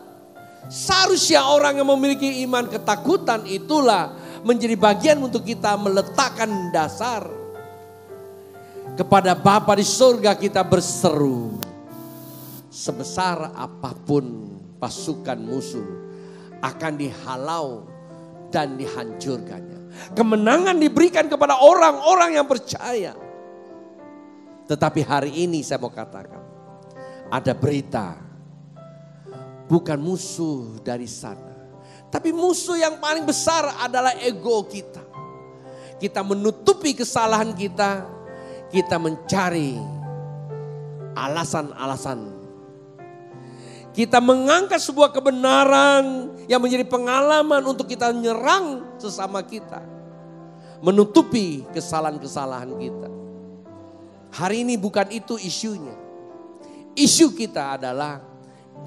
Seharusnya orang yang memiliki iman ketakutan itulah menjadi bagian untuk kita meletakkan dasar. Kepada Bapa di surga kita berseru. Sebesar apapun pasukan musuh akan dihalau dan dihancurkannya. Kemenangan diberikan kepada orang-orang yang percaya. Tetapi hari ini saya mau katakan, ada berita bukan musuh dari sana, tapi musuh yang paling besar adalah ego kita. Kita menutupi kesalahan kita, kita mencari alasan-alasan kita mengangkat sebuah kebenaran yang menjadi pengalaman untuk kita menyerang sesama kita. Menutupi kesalahan-kesalahan kita. Hari ini bukan itu isunya. Isu kita adalah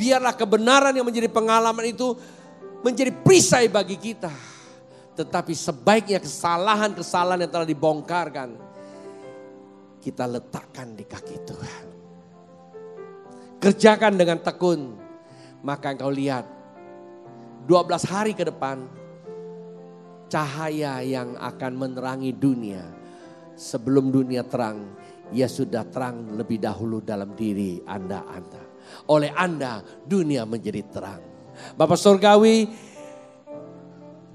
biarlah kebenaran yang menjadi pengalaman itu menjadi perisai bagi kita. Tetapi sebaiknya kesalahan-kesalahan yang telah dibongkarkan kita letakkan di kaki Tuhan. Kerjakan dengan tekun. Maka engkau lihat 12 hari ke depan cahaya yang akan menerangi dunia. Sebelum dunia terang, ia sudah terang lebih dahulu dalam diri Anda-Anda. Oleh Anda dunia menjadi terang. Bapak Surgawi,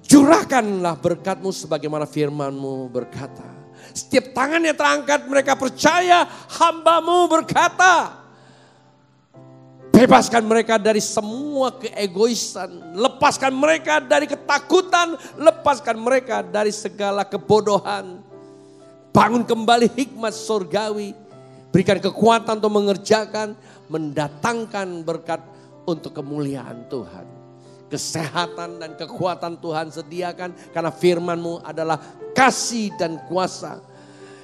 curahkanlah berkatmu sebagaimana firmanmu berkata. Setiap tangan yang terangkat mereka percaya hambamu berkata. Bebaskan mereka dari semua keegoisan. Lepaskan mereka dari ketakutan. Lepaskan mereka dari segala kebodohan. Bangun kembali hikmat surgawi. Berikan kekuatan untuk mengerjakan. Mendatangkan berkat untuk kemuliaan Tuhan. Kesehatan dan kekuatan Tuhan sediakan. Karena firmanmu adalah kasih dan kuasa.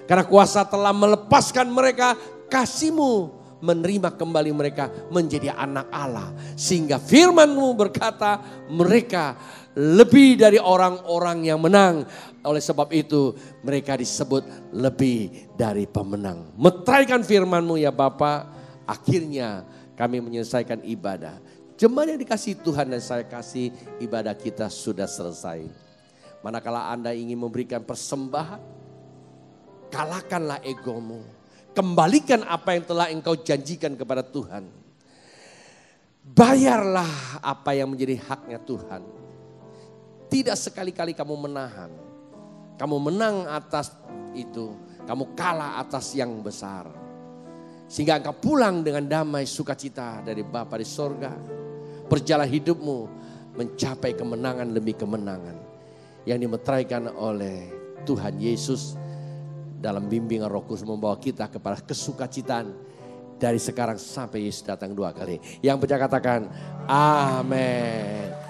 Karena kuasa telah melepaskan mereka. Kasihmu menerima kembali mereka menjadi anak Allah. Sehingga firmanmu berkata mereka lebih dari orang-orang yang menang. Oleh sebab itu mereka disebut lebih dari pemenang. Metraikan firmanmu ya Bapak. Akhirnya kami menyelesaikan ibadah. Jemaat yang dikasih Tuhan dan saya kasih ibadah kita sudah selesai. Manakala Anda ingin memberikan persembahan, kalahkanlah egomu Kembalikan apa yang telah engkau janjikan kepada Tuhan. Bayarlah apa yang menjadi haknya Tuhan. Tidak sekali-kali kamu menahan. Kamu menang atas itu, kamu kalah atas yang besar. Sehingga engkau pulang dengan damai sukacita dari Bapa di sorga. Berjalan hidupmu mencapai kemenangan demi kemenangan. Yang dimetraikan oleh Tuhan Yesus dalam bimbingan Roh Kudus membawa kita kepada kesukacitaan dari sekarang sampai Yesus datang dua kali. Yang percaya katakan, Amin.